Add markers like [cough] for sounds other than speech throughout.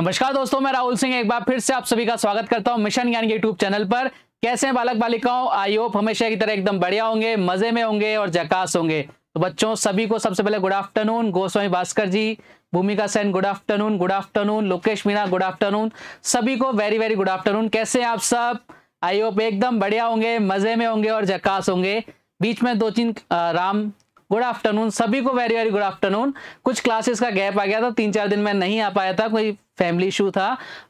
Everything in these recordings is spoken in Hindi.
नमस्कार दोस्तों मैं राहुल सिंह एक बार फिर से आप सभी का स्वागत करता हूं मिशन ज्ञान यूट्यूब चैनल पर कैसे हैं बालक बालिकाओं आई होप हमेशा की तरह एकदम बढ़िया होंगे मजे में होंगे और जकास होंगे तो बच्चों सभी को सबसे पहले good afternoon Goswami Bhaskar ji Bhumika Sen good afternoon good afternoon Lokesh Meena good afternoon सभी को वेरी वेरी गुड आफ्टरनून कैसे हैं आप सब आई होप एकदम बढ़िया होंगे मजे में होंगे और जकास होंगे बीच में दो तीन राम गुड आफ्टरनून सभी को वेरी वेरी गुड आफ्टरनून कुछ क्लासेस का गैप आ गया था तीन चार दिन में नहीं आ पाया था कोई फैमिली इशू था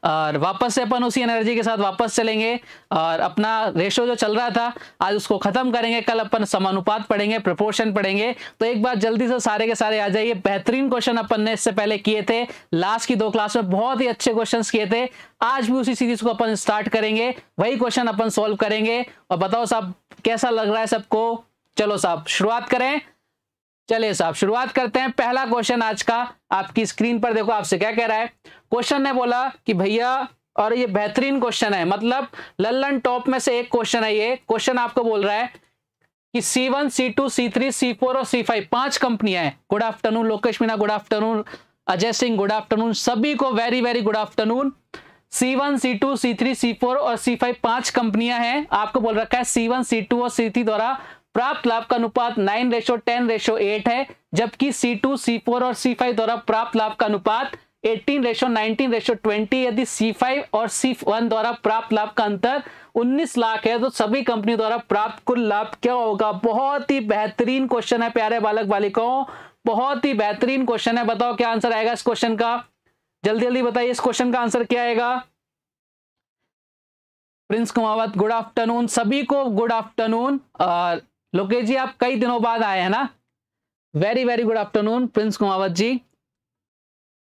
और वापस से अपन उसी एनर्जी के साथ वापस चलेंगे और अपना रेशो जो चल रहा था आज उसको ख़त्म करेंगे कल अपन समानुपात पढ़ेंगे प्रपोर्शन पढ़ेंगे तो एक बार जल्दी से सारे के सारे आ जाइए बेहतरीन क्वेश्चन अपन ने इससे पहले किए थे लास्ट की दो क्लास में बहुत ही अच्छे क्वेश्चन किए थे आज भी उसी सीरीज को अपन स्टार्ट करेंगे वही क्वेश्चन अपन सोल्व करेंगे और बताओ साहब कैसा लग रहा है सबको चलो साहब शुरुआत करें चलिए साहब शुरुआत करते हैं पहला क्वेश्चन आज का आपकी स्क्रीन पर देखो आपसे क्या कह रहा है क्वेश्चन ने बोला कि भैया और ये बेहतरीन क्वेश्चन है मतलब लल्लन टॉप में से एक क्वेश्चन है ये क्वेश्चन आपको बोल रहा है कि C1, C2, C3, C4 और C5 पांच कंपनियां हैं good afternoon Lokesh Meena good afternoon Ajay Singh good afternoon सभी को very very good afternoon C1, C2, C3, C4 और C5 पांच कंपनियां हैं आपको बोल रखा है C1, C2 और C3 द्वारा प्राप्त लाभ का अनुपात nine ratio ten ratio eight है जबकि सी टू सी फोर और सी फाइव द्वारा प्राप्त लाभ का अनुपात eighteen ratio nineteen ratio twenty यदि C5 और C1 द्वारा प्राप्त लाभ का अंतर 19 लाख है तो सभी कंपनी द्वारा प्राप्त कुल लाभ क्या होगा बहुत ही बेहतरीन क्वेश्चन है प्यारे बालक बालिकाओं बहुत ही बेहतरीन क्वेश्चन है बताओ क्या आंसर आएगा इस क्वेश्चन का जल्दी जल्दी बताइए इस क्वेश्चन का आंसर क्या आएगा प्रिंस कुमावत गुड आफ्टरनून सभी को गुड आफ्टरनून लोकेश जी आप कई दिनों बाद आए हैं ना very very good afternoon Prince Kumawat ji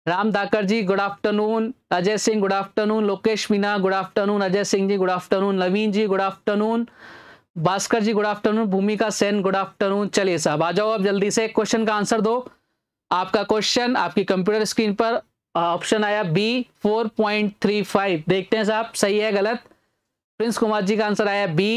Ram Dhakar ji good afternoon Ajay Singh good afternoon Lokesh Meena good afternoon Ajay Singh ji good afternoon Naveen ji good afternoon Bhaskar ji good afternoon Bhumika Sen good afternoon चलिए साहब आ जाओ आप जल्दी से क्वेश्चन का आंसर दो आपका क्वेश्चन आपकी कंप्यूटर स्क्रीन पर ऑप्शन आया बी फाइव देखते हैं साहब सही है गलत प्रिंस कुमार जी का आंसर आया बी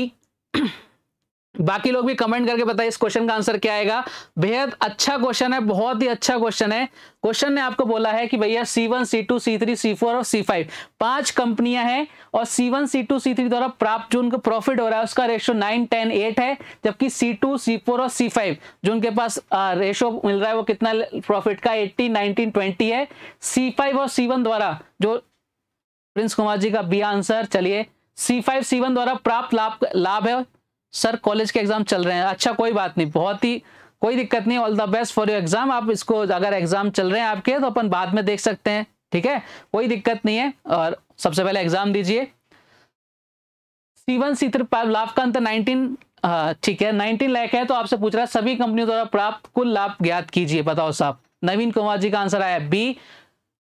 बाकी लोग भी कमेंट करके बताइए इस क्वेश्चन का आंसर क्या आएगा बेहद अच्छा क्वेश्चन है बहुत ही अच्छा क्वेश्चन है क्वेश्चन ने आपको बोला है कि भैया C1, C2, C3, C4 और C5 पांच कंपनियां हैं और C1, C2, C3 द्वारा प्राप्त जो उनको प्रॉफिट हो रहा है उसका रेशो 9, 10, 8 है जबकि C2, C4 और C5 जो उनके पास रेशो मिल रहा है वो कितना प्रॉफिट का 18, नाइनटीन ट्वेंटी है सी और सी द्वारा जो प्रिंस कुमार जी का बी आंसर चलिए सी फाइव द्वारा प्राप्त लाभ लाभ है सर कॉलेज के एग्जाम चल रहे हैं अच्छा कोई बात नहीं बहुत ही कोई दिक्कत नहीं all the best for your exam आप इसको अगर एग्जाम चल रहे हैं आपके तो अपन बाद में देख सकते हैं ठीक है कोई दिक्कत नहीं है और सबसे पहले एग्जाम दीजिए सीवन सीत्र लाभ का अंतर नाइनटीन ठीक है नाइनटीन लाख है तो आपसे पूछ रहा है सभी कंपनियों द्वारा प्राप्त कुल लाभ ज्ञात कीजिए बताओ साहब नवीन कुमार जी का आंसर आया बी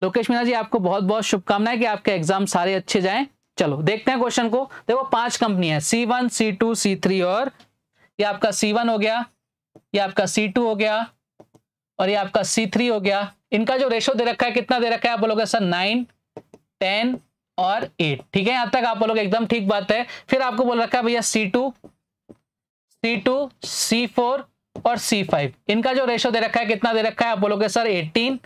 लोकेश मीना जी आपको बहुत बहुत शुभकामनाएं कि आपके एग्जाम सारे अच्छे जाएं चलो देखते हैं क्वेश्चन को देखो पांच कंपनी है C one C two C three और ये आपका सी वन हो गया ये आपका सी टू हो गया और ये आपका सी थ्री हो गया इनका जो रेशो दे रखा है कितना दे रखा है आप बोलोगे सर नाइन टेन और एट ठीक है यहां तक आप बोलोगे एकदम ठीक बात है फिर आपको बोल रखा है भैया C two C two C four और सी फाइव इनका जो रेशो दे रखा है कितना दे रखा है आप बोलोगे सर एटीन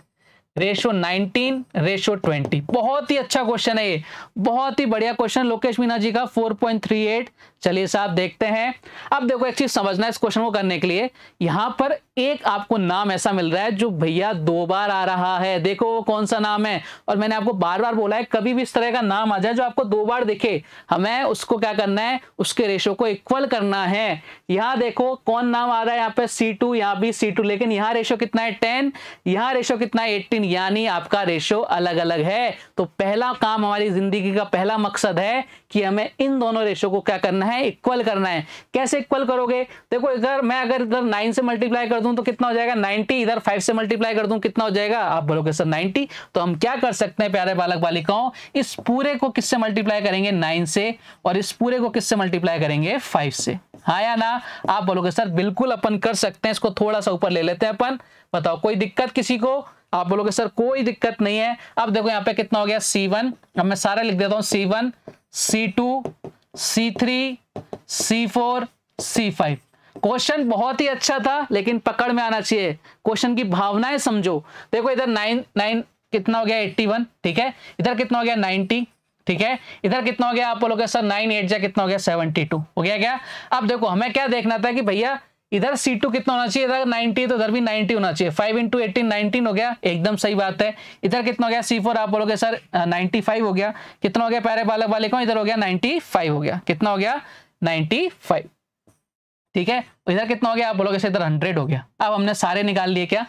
रेशो 19 रेशो 20 बहुत ही अच्छा क्वेश्चन है ये बहुत ही बढ़िया क्वेश्चन लोकेश मीना जी का 4.38 चलिए साहब देखते हैं अब देखो एक चीज समझना इस क्वेश्चन को करने के लिए यहां पर एक आपको नाम ऐसा मिल रहा है जो भैया दो बार आ रहा है देखो वो कौन सा नाम है और मैंने आपको बार बार बोला है कभी भी इस तरह का नाम आ जाए जो आपको दो बार दिखे हमें उसको क्या करना है उसके रेशो को इक्वल करना है यहां देखो कौन नाम आ रहा है यहाँ पे सी टू यहाँ भी सी टू लेकिन यहाँ रेशो कितना है टेन यहाँ रेशो कितना है एट्टीन परसेंट यानी आपका रेशो अलग अलग है तो पहला काम हमारी जिंदगी का पहला मकसद है कि हमें इन दोनों रेशो को क्या करना है इक्वल करना है कैसे इक्वल करोगे देखो इधर मैं अगर इधर नाइन से मल्टीप्लाई कर दूं तो कितना हो जाएगा नाइनटी इधर फाइव से मल्टीप्लाई कर दूं कितना हो जाएगा आप बोलोगे सर नाइनटी तो हम क्या कर सकते हैं प्यारे बालक बालिकाओं इस पूरे को किससे मल्टीप्लाई करेंगे नाइन से और इस पूरे को किससे मल्टीप्लाई करेंगे फाइव से हाँ या ना आप बोलोगे सर बिल्कुल अपन कर सकते हैं इसको थोड़ा सा ऊपर ले लेते हैं अपन बताओ कोई दिक्कत किसी को आप बोलोगे सर कोई दिक्कत नहीं है अब देखो यहां पे कितना हो गया सी वन अब मैं सारे लिख देता हूं C one C two C three C four C five question बहुत ही अच्छा था लेकिन पकड़ में आना चाहिए क्वेश्चन की भावनाएं समझो देखो इधर नाइन नाइन कितना हो गया एट्टी वन ठीक है इधर कितना हो गया नाइनटी ठीक है इधर कितना हो गया आप बोलोगे सर नाइन एट जा कितना हो गया सेवेंटी टू हो गया क्या अब देखो हमें क्या देखना था कि भैया इधर C2 कितना होना चाहिए इधर 90 है तो इधर भी 90 होना चाहिए 5 इंटू एटीन नाइनटीन हो गया एकदम सही बात है इधर कितना हो गया C4 आप बोलोगे सर 95 हो गया कितना हो गया पैरे बालक वाले को इधर हो गया 95 हो गया कितना हो गया 95 ठीक है तो इधर कितना हो गया आप बोलोगे सर इधर 100 हो गया अब हमने सारे निकाल लिए क्या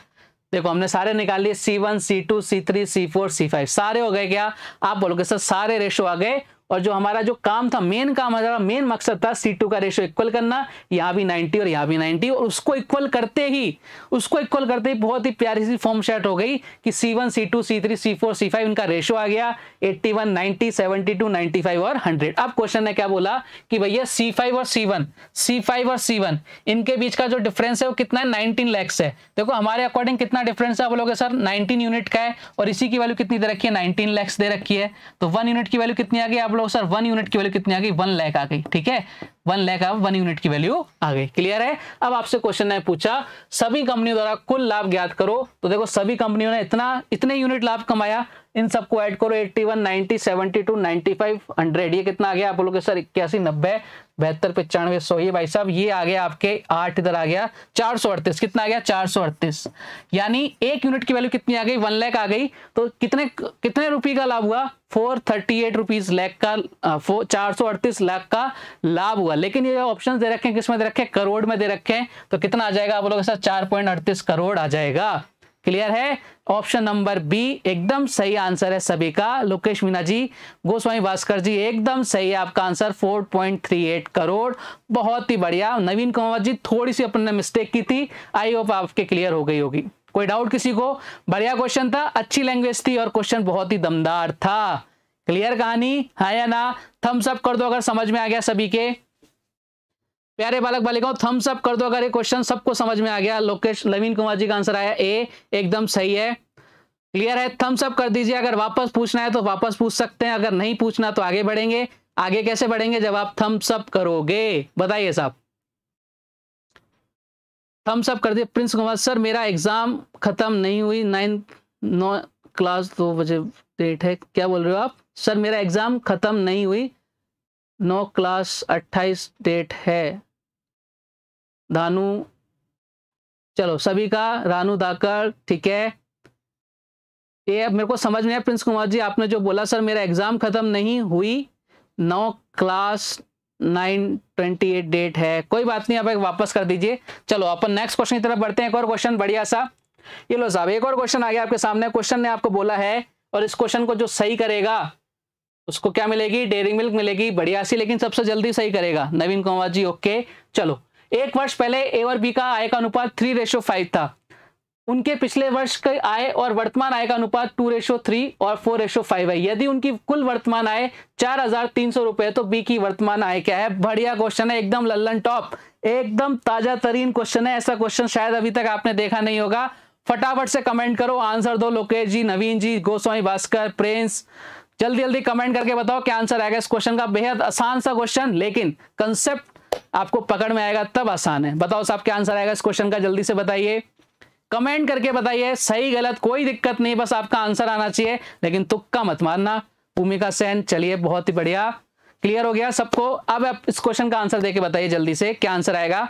देखो हमने सारे निकाल लिए C one C two C three C four C five सारे हो गए क्या आप बोलोगे सर सारे रेशो आ गए और जो हमारा जो काम था मेन काम हमारा मेन मकसद था सी टू का रेशो इक्वल करना यहाँ भी 90 और यहाँ भी 90 और उसको इक्वल करते ही उसको इक्वल करते ही बहुत ही प्यारी सी फॉर्म शेट हो गई कि C one C two C three C four C five इनका रेशो आ गया eighty one 72 seventy two five और हंड्रेड अब क्वेश्चन ने क्या बोला कि भैया सी फाइव और सी वन सी फाइव और सी वन इनके बीच का जो डिफरेंस है वो कितना है नाइनटीन लैक्स है देखो हमारे अकॉर्डिंग कितना डिफरेंस है आप लोगों सर नाइनटीन यूनिट का है और इसी की वैल्यू कितनी दे रखी है नाइनटीन लैक्स दे रखी है तो वन यूनिट की वैल्यू कितनी आ गई आप लोग सर वन यूनिट की वैल्यू कितनी आ गई वन लैक आ गई ठीक है वन लैख अब वन यूनिट की वैल्यू आ गई क्लियर है अब आपसे क्वेश्चन ने पूछा सभी कंपनियों द्वारा कुल लाभ ज्ञात करो तो देखो सभी कंपनियों ने इतना इतने यूनिट लाभ कमाया इन सबको ऐड करो 81, 90, 72, 95, 100 ये कितना आ गया आप लोग सर इक्यासी नब्बे बहत्तर पचानवे सौ ये भाई साहब ये आ गया आपके आठ इधर आ गया चार सौ अड़तीस कितना आ गया चार सौ अड़तीस यानी एक यूनिट की वैल्यू कितनी आ गई वन लैख आ गई तो कितने कितने रुपये का लाभ हुआ four thirty eight rupees lakh का चार सौ अड़तीस लाख का लाभ हुआ होगा लेकिन ये ऑप्शन दे रखे हैं किसमें दे रखे हैं करोड़ में दे रखे हैं तो कितना आ जाएगा आप लोगों के साथ चार पॉइंट अड़तीस करोड़ आ जाएगा क्लियर है ऑप्शन नंबर बी एकदम सही आंसर है सभी का लोकेश मीना जी गोस्वामी भास्कर जी एकदम सही है आपका आंसर 4.38 करोड़ बहुत ही बढ़िया नवीन कुमार जी थोड़ी सी अपने मिस्टेक की थी आई होप आपके क्लियर हो गई होगी कोई डाउट किसी को बढ़िया क्वेश्चन था अच्छी लैंग्वेज थी और क्वेश्चन बहुत ही दमदार था क्लियर कहानी हाँ या ना थम्सअप कर दो अगर समझ में आ गया सभी के प्यारे बालक बालिकाओं थम्स अप कर दो अगर ये क्वेश्चन सबको समझ में आ गया लोकेश नवीन कुमार जी का आंसर आया ए एकदम सही है क्लियर है थम्स अप कर दीजिए अगर वापस पूछना है तो वापस पूछ सकते हैं अगर नहीं पूछना तो आगे बढ़ेंगे आगे कैसे बढ़ेंगे जब आप थम्स अप करोगे बताइए साहब थम्स अप कर दिए प्रिंस कुमार सर मेरा एग्जाम खत्म नहीं हुई नाइन्थ नौ क्लास दो बजे डेट है क्या बोल रहे हो आप सर मेरा एग्जाम खत्म नहीं हुई नौ क्लास अट्ठाईस डेट है धानु चलो सभी का रानू दाकर ठीक है ये मेरे को समझ में आया प्रिंस कुमार जी आपने जो बोला सर मेरा एग्ज़ाम ख़त्म नहीं हुई नौ class nine twenty eight date है कोई बात नहीं आप एक वापस कर दीजिए चलो अपन नेक्स्ट क्वेश्चन की तरफ बढ़ते हैं एक और क्वेश्चन बढ़िया सा ये लो साहब एक और क्वेश्चन आ गया आपके सामने क्वेश्चन ने आपको बोला है और इस क्वेश्चन को जो सही करेगा उसको क्या मिलेगी डेयरी मिल्क मिलेगी बढ़िया सी लेकिन सबसे जल्दी सही करेगा नवीन कुमार जी ओके चलो एक वर्ष पहले ए और बी का आय का अनुपात थ्री रेशो फाइव था उनके पिछले वर्ष के आय और वर्तमान आय का अनुपात टू रेशो थ्री और फोर रेशो फाइव है यदि उनकी कुल वर्तमान आय चार हजार तीन सौ रुपए तो बी की वर्तमान आय क्या है बढ़िया क्वेश्चन है एकदम लल्लन टॉप एकदम ताजा तरीन क्वेश्चन है ऐसा क्वेश्चन शायद अभी तक आपने देखा नहीं होगा फटाफट से कमेंट करो आंसर दो लोकेश जी नवीन जी गोस्वामी भास्कर प्रिंस जल्दी जल्दी कमेंट करके बताओ क्या आंसर आएगा इस क्वेश्चन का बेहद आसान सा क्वेश्चन लेकिन कंसेप्ट आपको पकड़ में आएगा तब आसान है बताओ साहब क्या आंसर आएगा इस क्वेश्चन का जल्दी से बताइए कमेंट करके बताइए सही गलत कोई दिक्कत नहीं बस आपका आंसर आना चाहिए लेकिन तुक्का मत मानना भूमिका सेन चलिए बहुत ही बढ़िया क्लियर हो गया सबको अब आप इस क्वेश्चन का आंसर देके बताइए जल्दी से क्या आंसर आएगा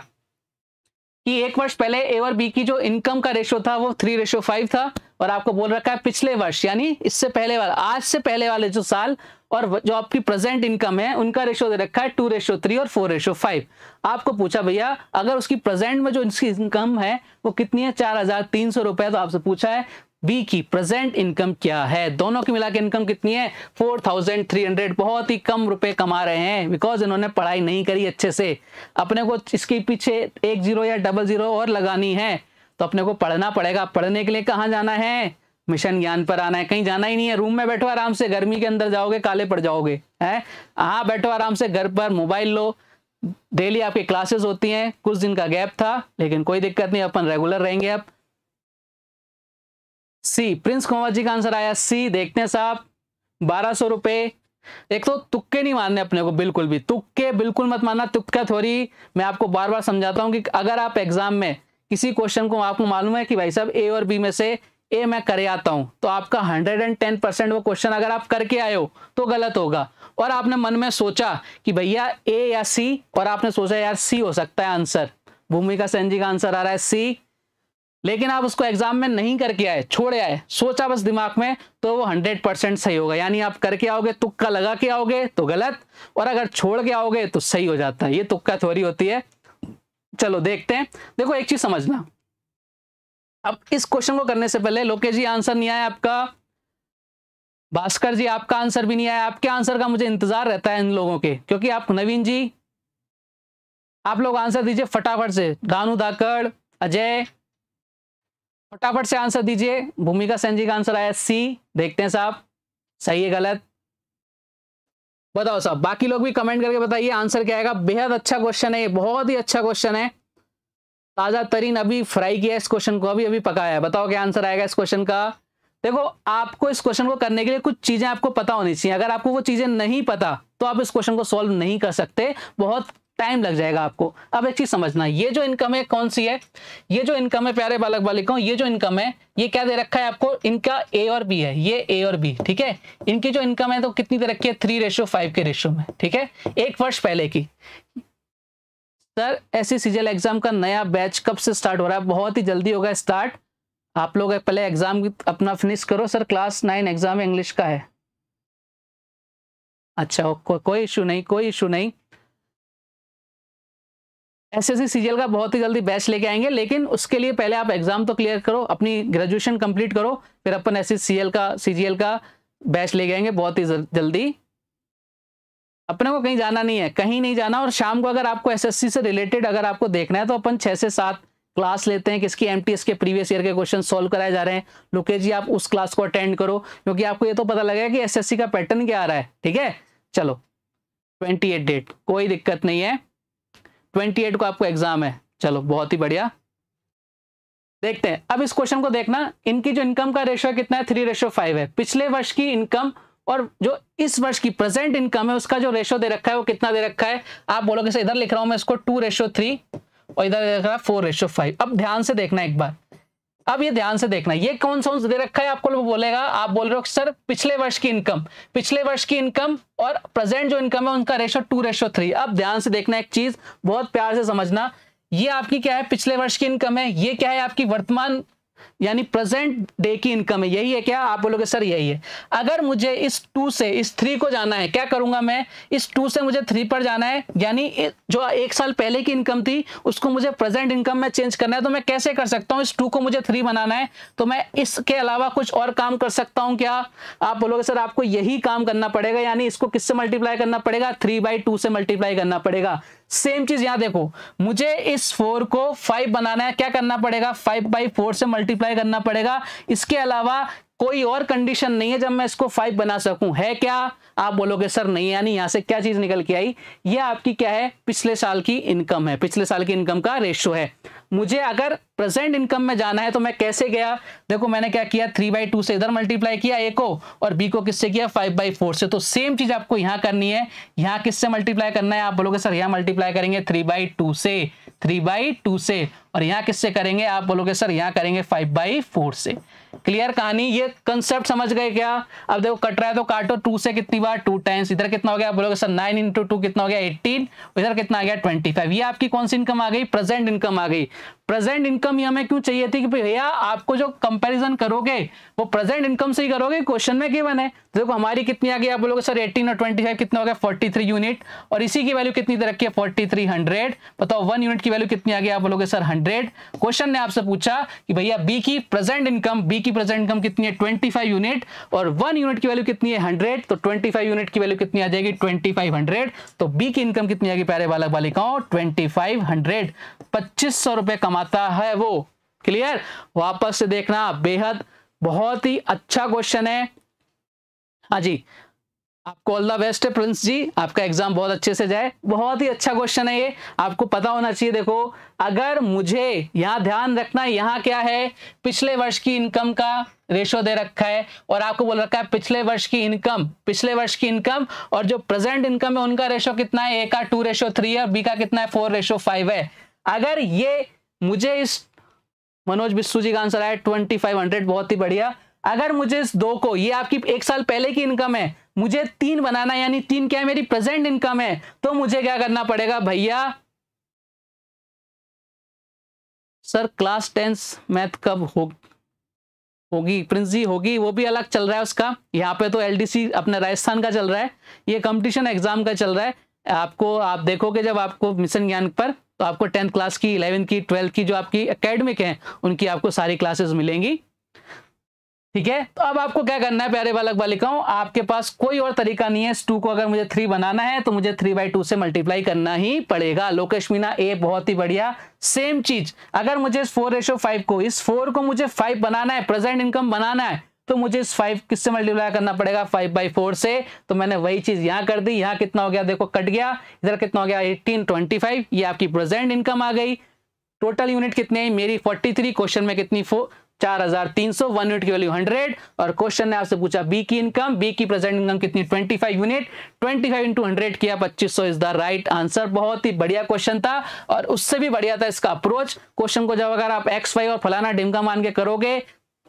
कि एक वर्ष पहले ए और बी की जो इनकम का रेशो था वो थ्री रेशो फाइव था और आपको बोल रखा है पिछले वर्ष यानी इससे पहले वाला आज से पहले वाले जो साल और जो आपकी प्रेजेंट इनकम है उनका रेशो दे रखा है टू रेशो थ्री और फोर रेशो फाइव आपको पूछा भैया अगर उसकी प्रेजेंट में जो इसकी इनकम है वो कितनी है चार हजार तीन सौ रुपए तो आपसे पूछा है बी की प्रेजेंट इनकम क्या है दोनों की मिला के इनकम कितनी है फोर थाउजेंड थ्री हंड्रेड बहुत ही कम रुपए कमा रहे हैं बिकॉज इन्होंने पढ़ाई नहीं करी अच्छे से अपने को इसके पीछे एक जीरो या डबल जीरो और लगानी है तो अपने को पढ़ना पड़ेगा पढ़ने के लिए कहाँ जाना है मिशन ज्ञान पर आना है कहीं जाना ही नहीं है रूम में बैठो आराम से गर्मी के अंदर जाओगे काले पड़ जाओगे है हाँ बैठो आराम से घर पर मोबाइल लो डेली आपकी क्लासेस होती हैं कुछ दिन का गैप था लेकिन कोई दिक्कत नहीं अपन रेगुलर रहेंगे अब सी प्रिंस कुमार जी का आंसर आया सी देखते हैं साहब बारह सौ रुपए एक तो तुक्के नहीं मानने अपने को बिल्कुल भी तुक्के बिल्कुल मत मानना तुक्का थोड़ी मैं आपको बार बार समझाता हूँ कि अगर आप एग्जाम में किसी क्वेश्चन को आपको मालूम है कि भाई साहब ए और बी में से ए मैं कर आता हूं तो आपका 110 परसेंट वो क्वेश्चन अगर आप करके आए हो तो गलत होगा और आपने मन में सोचा कि भैया ए या सी और आपने सोचा यार सी हो सकता है आंसर भूमिका सेन जी का आंसर आ रहा है सी लेकिन आप उसको एग्जाम में नहीं करके आए छोड़े आए सोचा बस दिमाग में तो वो हंड्रेड परसेंट सही होगा यानी आप करके आओगे तुक्का लगा के आओगे तो गलत और अगर छोड़ के आओगे तो सही हो जाता है ये तुक्का थोड़ी होती है चलो देखते हैं देखो एक चीज समझना अब इस क्वेश्चन को करने से पहले लोकेश जी आंसर नहीं आया आपका भास्कर जी आपका आंसर भी नहीं आया आपके आंसर का मुझे इंतजार रहता है इन लोगों के क्योंकि आप नवीन जी आप लोग आंसर दीजिए फटाफट से दानू धाकड़ अजय फटाफट से आंसर दीजिए भूमिका सेन जी का आंसर आया सी देखते हैं साहब सही है गलत बताओ साहब बाकी लोग भी कमेंट करके बताइए आंसर क्या आएगा बेहद अच्छा क्वेश्चन है ये बहुत ही अच्छा क्वेश्चन है ताज़ा तरीन अभी फ्राई किया इस क्वेश्चन को अभी अभी पकाया है बताओ क्या आंसर आएगा इस क्वेश्चन का देखो आपको इस क्वेश्चन को करने के लिए कुछ चीज़ें आपको पता होनी चाहिए अगर आपको वो चीज़ें नहीं पता तो आप इस क्वेश्चन को सॉल्व नहीं कर सकते बहुत टाइम लग जाएगा आपको अब एक चीज समझना ये जो इनकम है कौन सी है ये जो इनकम है प्यारे बालक बालिकाओं ये जो इनकम है ये क्या दे रखा है आपको इनका ए और बी है ये ए और बी ठीक है इनकी जो इनकम है तो कितनी दे रखी है थ्री रेशो फाइव के रेशो में ठीक है एक वर्ष पहले की सर ऐसी सीजल एग्जाम का नया बैच कब से स्टार्ट हो रहा है बहुत ही जल्दी होगा स्टार्ट आप लोग पहले एग्जाम अपना फिनिश करो sir class nine exam English का है अच्छा को, कोई इशू नहीं कोई इशू नहीं एस एस सीजीएल का बहुत ही जल्दी बैच लेके आएंगे लेकिन उसके लिए पहले आप एग्जाम तो क्लियर करो अपनी ग्रेजुएशन कंप्लीट करो फिर अपन एस एस का सीजीएल का बैच लेके आएंगे बहुत ही जल्दी अपने को कहीं जाना नहीं है कहीं नहीं जाना और शाम को अगर आपको एसएससी से रिलेटेड अगर आपको देखना है तो अपन छः से सात क्लास लेते हैं किसकी एम के प्रीवियस ईयर के क्वेश्चन सॉल्व कराए जा रहे हैं लोकेश जी आप उस क्लास को अटेंड करो क्योंकि आपको ये तो पता लगेगा कि एस का पैटर्न क्या आ रहा है ठीक है चलो ट्वेंटी डेट कोई दिक्कत नहीं है ट्वेंटी को आपको एग्जाम है चलो बहुत ही बढ़िया देखते हैं अब इस क्वेश्चन को देखना इनकी जो इनकम का रेशो कितना है थ्री रेशो फाइव है पिछले वर्ष की इनकम और जो इस वर्ष की प्रेजेंट इनकम है उसका जो रेशो दे रखा है वो कितना दे रखा है आप बोलोगे सर इधर लिख रहा हूं मैं इसको टू रेशो थ्री और इधर लिख रहा है फोर रेशो फाइव अब ध्यान से देखना एक बार अब ये ध्यान से देखना ये कौन सा दे रखा है आपको बोलेगा आप बोल रहे हो सर पिछले वर्ष की इनकम पिछले वर्ष की इनकम और प्रेजेंट जो इनकम है उनका रेशो टू रेशो थ्री अब ध्यान से देखना एक चीज बहुत प्यार से समझना ये आपकी क्या है पिछले वर्ष की इनकम है ये क्या है आपकी वर्तमान यानी प्रेजेंट डे की इनकम है यही है क्या आप बोलोगे सर यही है अगर मुझे इस टू से इस थ्री को जाना है क्या करूंगा मैं इस टू से मुझे थ्री पर जाना है यानी जो एक साल पहले की इनकम थी उसको मुझे प्रेजेंट इनकम में चेंज करना है तो मैं कैसे कर सकता हूँ इस टू को मुझे थ्री बनाना है तो मैं इसके अलावा कुछ और काम कर सकता हूँ क्या आप बोलोगे सर आपको यही काम करना पड़ेगा यानी इसको किससे मल्टीप्लाई करना पड़ेगा थ्री बाई से मल्टीप्लाई करना पड़ेगा सेम चीज यहां देखो मुझे इस फोर को फाइव बनाना है क्या करना पड़ेगा फाइव बाई फोर से मल्टीप्लाई करना पड़ेगा इसके अलावा कोई और कंडीशन नहीं है जब मैं इसको फाइव बना सकूं है क्या आप बोलोगे सर नहीं यानी यहां से क्या चीज निकल के आई ये आपकी क्या है पिछले साल की इनकम है पिछले साल की इनकम का रेशो है मुझे अगर प्रेजेंट इनकम में जाना है तो मैं कैसे गया देखो मैंने क्या किया थ्री बाई टू से इधर मल्टीप्लाई किया ए को और बी को किससे किया फाइव बाई फोर से तो सेम चीज आपको यहाँ करनी है यहाँ किससे मल्टीप्लाई करना है आप बोलोगे सर यहाँ मल्टीप्लाई करेंगे थ्री बाई टू से थ्री बाई टू से और यहाँ किससे करेंगे आप बोलोगे सर यहाँ करेंगे फाइव बाई फोर से क्लियर कहानी ये कंसेप्ट समझ गए क्या अब देखो कट रहा है तो काटो टू से कितनी बार टू टाइम्स इधर कितना हो गया बोलोगे सर नाइन इंटू टू कितना हो गया एट्टीन इधर कितना आ गया ट्वेंटी फाइव ये आपकी कौन सी इनकम आ गई प्रेजेंट इनकम आ गई प्रेजेंट इनकम ही हमें क्यों चाहिए थी कि भैया आपको जो कंपैरिजन करोगे वो प्रेजेंट इनकम से ही करोगे क्वेश्चन में गिवन है तो देखो हमारी कितनी आ गई आप बोलोगे सर 18 और 25 कितना हो गया 43 यूनिट और इसी की वैल्यू कितनी दे रखी है 4300 बताओ वन यूनिट की वैल्यू कितनी आ गई आप बोलोगे सर हंड्रेड क्वेश्चन ने आपसे पूछा कि भैया बी की प्रेजेंट इनकम बी की प्रेजेंट इनकम कितनी है ट्वेंटी यूनिट और वन यूनिट की वैल्यू कितनी है हंड्रेड तो ट्वेंटी यूनिट की वैल्यू कितनी आ जाएगी ट्वेंटी तो बी की इनकम कितनी आएगी प्यारे बालक बालिकाओं ट्वेंटी फाइव हंड्रेड रुपए कमा कमाता है वो क्लियर वापस से देखना बेहद बहुत ही अच्छा क्वेश्चन है हाँ जी आपको ऑल द बेस्ट है प्रिंस जी आपका एग्जाम बहुत अच्छे से जाए बहुत ही अच्छा क्वेश्चन है ये आपको पता होना चाहिए देखो अगर मुझे यहाँ ध्यान रखना यहाँ क्या है पिछले वर्ष की इनकम का रेशो दे रखा है और आपको बोल रखा है पिछले वर्ष की इनकम पिछले वर्ष की इनकम और जो प्रेजेंट इनकम है उनका रेशो कितना है ए का टू रेशो थ्री है बी का कितना है फोर रेशो फाइव है अगर ये मुझे इस मनोज बिस्सू जी का आंसर आया ट्वेंटी फाइव हंड्रेड बहुत ही बढ़िया अगर मुझे इस दो को ये आपकी एक साल पहले की इनकम है मुझे तीन बनाना यानी तीन क्या है मेरी प्रेजेंट इनकम है तो मुझे क्या करना पड़ेगा भैया सर क्लास टेंस मैथ कब हो होगी प्रिंस जी होगी वो भी अलग चल रहा है उसका यहाँ पे तो एलडीसी अपने राजस्थान का चल रहा है ये कंपटीशन एग्जाम का चल रहा है आपको आप देखोगे जब आपको मिशन ज्ञान पर तो आपको टेंथ क्लास की इलेवेंथ की ट्वेल्थ की जो आपकी अकेडमिक हैं उनकी आपको सारी क्लासेस मिलेंगी ठीक है तो अब आपको क्या करना है प्यारे बालक बालिकाओं आपके पास कोई और तरीका नहीं है इस टू को अगर मुझे थ्री बनाना है तो मुझे थ्री बाई टू से मल्टीप्लाई करना ही पड़ेगा लोकेश मीना ए बहुत ही बढ़िया सेम चीज अगर मुझे इस फोर रेशो फाइव को इस फोर को मुझे फाइव बनाना है प्रेजेंट इनकम बनाना है तो मुझे इस फाइव किससे मल्टीप्लाई करना पड़ेगा फाइव बाई फोर से तो मैंने वही चीज यहाँ कर दी यहाँ कितना हो गया देखो कट गया इधर कितना हो गया एटीन ट्वेंटी फाइव ये आपकी प्रेजेंट इनकम आ गई टोटल यूनिट कितने है मेरी फोर्टी थ्री क्वेश्चन में कितनी फो चार हजार तीन सौ वन यूनिट की वैल्यू हंड्रेड और क्वेश्चन ने आपसे पूछा बी की इनकम बी की प्रेजेंट इनकम कितनी twenty five unit twenty five into hundred किया पच्चीस सौ इज द राइट आंसर बहुत ही बढ़िया क्वेश्चन था और उससे भी बढ़िया था इसका अप्रोच क्वेश्चन को जब अगर आप एक्स वाई और फलाना डिमका मान के करोगे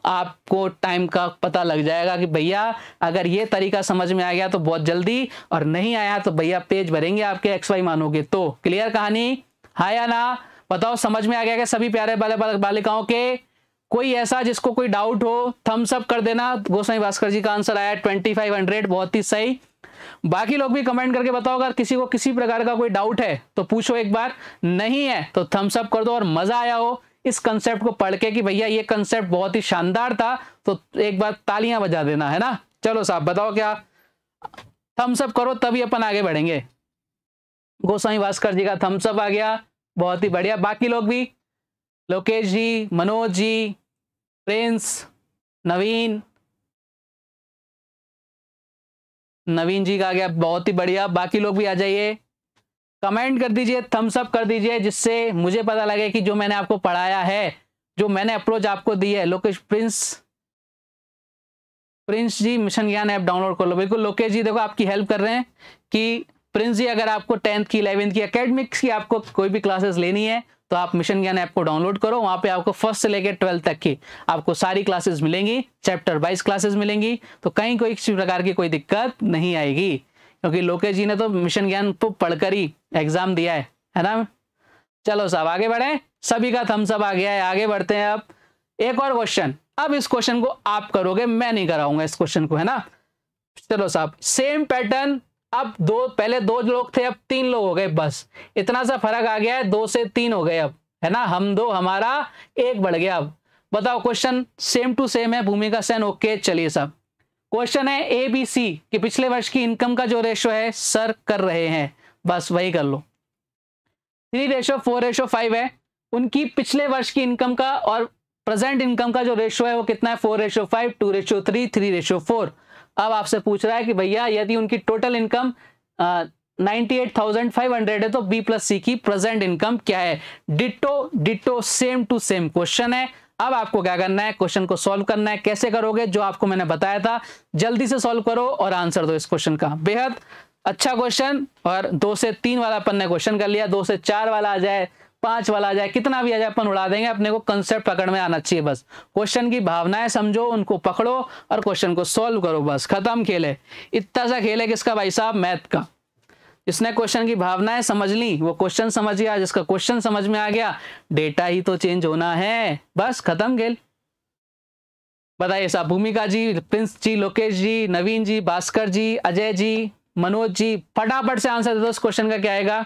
आपको टाइम का पता लग जाएगा कि भैया अगर ये तरीका समझ में आ गया तो बहुत जल्दी और नहीं आया तो भैया पेज भरेंगे आपके एक्स वाई मानोगे तो क्लियर कहानी हा या ना बताओ समझ में आ गया क्या सभी प्यारे बालिकाओं बाले के कोई ऐसा जिसको कोई डाउट हो थम्स अप कर देना गोस्वाई भास्कर जी का आंसर आया ट्वेंटी फाइव हंड्रेड बहुत ही सही बाकी लोग भी कमेंट करके बताओ अगर किसी को किसी प्रकार का कोई डाउट है तो पूछो एक बार नहीं है तो थम्स अप कर दो और मजा आया हो इस कंसेप्ट को पढ़ के कि भैया ये कंसेप्ट बहुत ही शानदार था तो एक बार तालियां बजा देना है ना चलो साहब बताओ क्या थम्सअप करो तभी अपन आगे बढ़ेंगे गोस्वामी भास्कर जी का थम्सअप आ गया बहुत ही बढ़िया बाकी लोग भी लोकेश जी मनोज जी प्रिंस नवीन नवीन जी का आ गया बहुत ही बढ़िया बाकी लोग भी आ जाइए कमेंट कर दीजिए थम्स अप कर दीजिए जिससे मुझे पता लगे कि जो मैंने आपको पढ़ाया है जो मैंने अप्रोच आपको दी है Lokesh Prince Prince ji mission Gyan app download कर लो बिल्कुल लोकेश जी देखो आपकी हेल्प कर रहे हैं कि प्रिंस जी अगर आपको टेंथ की इलेवेंथ की अकेडमिक्स की आपको कोई भी क्लासेस लेनी है तो आप मिशन ज्ञान ऐप को डाउनलोड करो वहाँ पे आपको फर्स्ट से लेकर ट्वेल्थ तक की आपको सारी क्लासेस मिलेंगी चैप्टर वाइज क्लासेस मिलेंगी तो कहीं कोई किसी प्रकार की कोई दिक्कत नहीं आएगी क्योंकि लोकेश जी ने तो मिशन ज्ञान को तो पढ़कर ही एग्जाम दिया है है ना चलो साहब आगे बढ़े सभी का थम्स अप आ गया है आगे बढ़ते हैं अब एक और क्वेश्चन अब इस क्वेश्चन को आप करोगे मैं नहीं कराऊंगा इस क्वेश्चन को है ना चलो साहब सेम पैटर्न अब दो पहले दो लोग थे अब तीन लोग हो गए बस इतना सा फर्क आ गया है दो से तीन हो गए अब है ना हम दो हमारा एक बढ़ गया अब बताओ क्वेश्चन सेम टू सेम है भूमिका सेन ओके चलिए साहब क्वेश्चन है ए बी सी कि पिछले वर्ष की इनकम का जो रेशो है सर कर रहे हैं बस वही कर लो three ratio four ratio five है उनकी पिछले वर्ष की इनकम का और प्रेजेंट इनकम का जो रेशो है वो कितना है four ratio five two ratio three three ratio four अब आपसे पूछ रहा है कि भैया यदि उनकी total income ninety eight thousand five hundred है तो बी प्लस सी की प्रेजेंट इनकम क्या है ditto ditto same to same question है अब आपको क्या करना है क्वेश्चन को सॉल्व करना है कैसे करोगे जो आपको मैंने बताया था जल्दी से सॉल्व करो और आंसर दो इस क्वेश्चन का बेहद अच्छा क्वेश्चन और दो से तीन वाला अपन ने क्वेश्चन कर लिया दो से चार वाला आ जाए पांच वाला आ जाए कितना भी आ जाए अपन उड़ा देंगे अपने को कंसेप्ट पकड़ में आना चाहिए बस क्वेश्चन की भावनाएं समझो उनको पकड़ो और क्वेश्चन को सॉल्व करो बस खत्म खेले इतना सा खेले किसका भाई साहब मैथ का इसने क्वेश्चन की भावनाएं समझ ली वो क्वेश्चन समझ गया जिसका क्वेश्चन समझ में आ गया डेटा ही तो चेंज होना है बस खत्म गेल बताइए साहब भूमिका जी प्रिंस जी लोकेश जी नवीन जी भास्कर जी अजय जी मनोज जी फटाफट से आंसर दे दो इस क्वेश्चन का क्या आएगा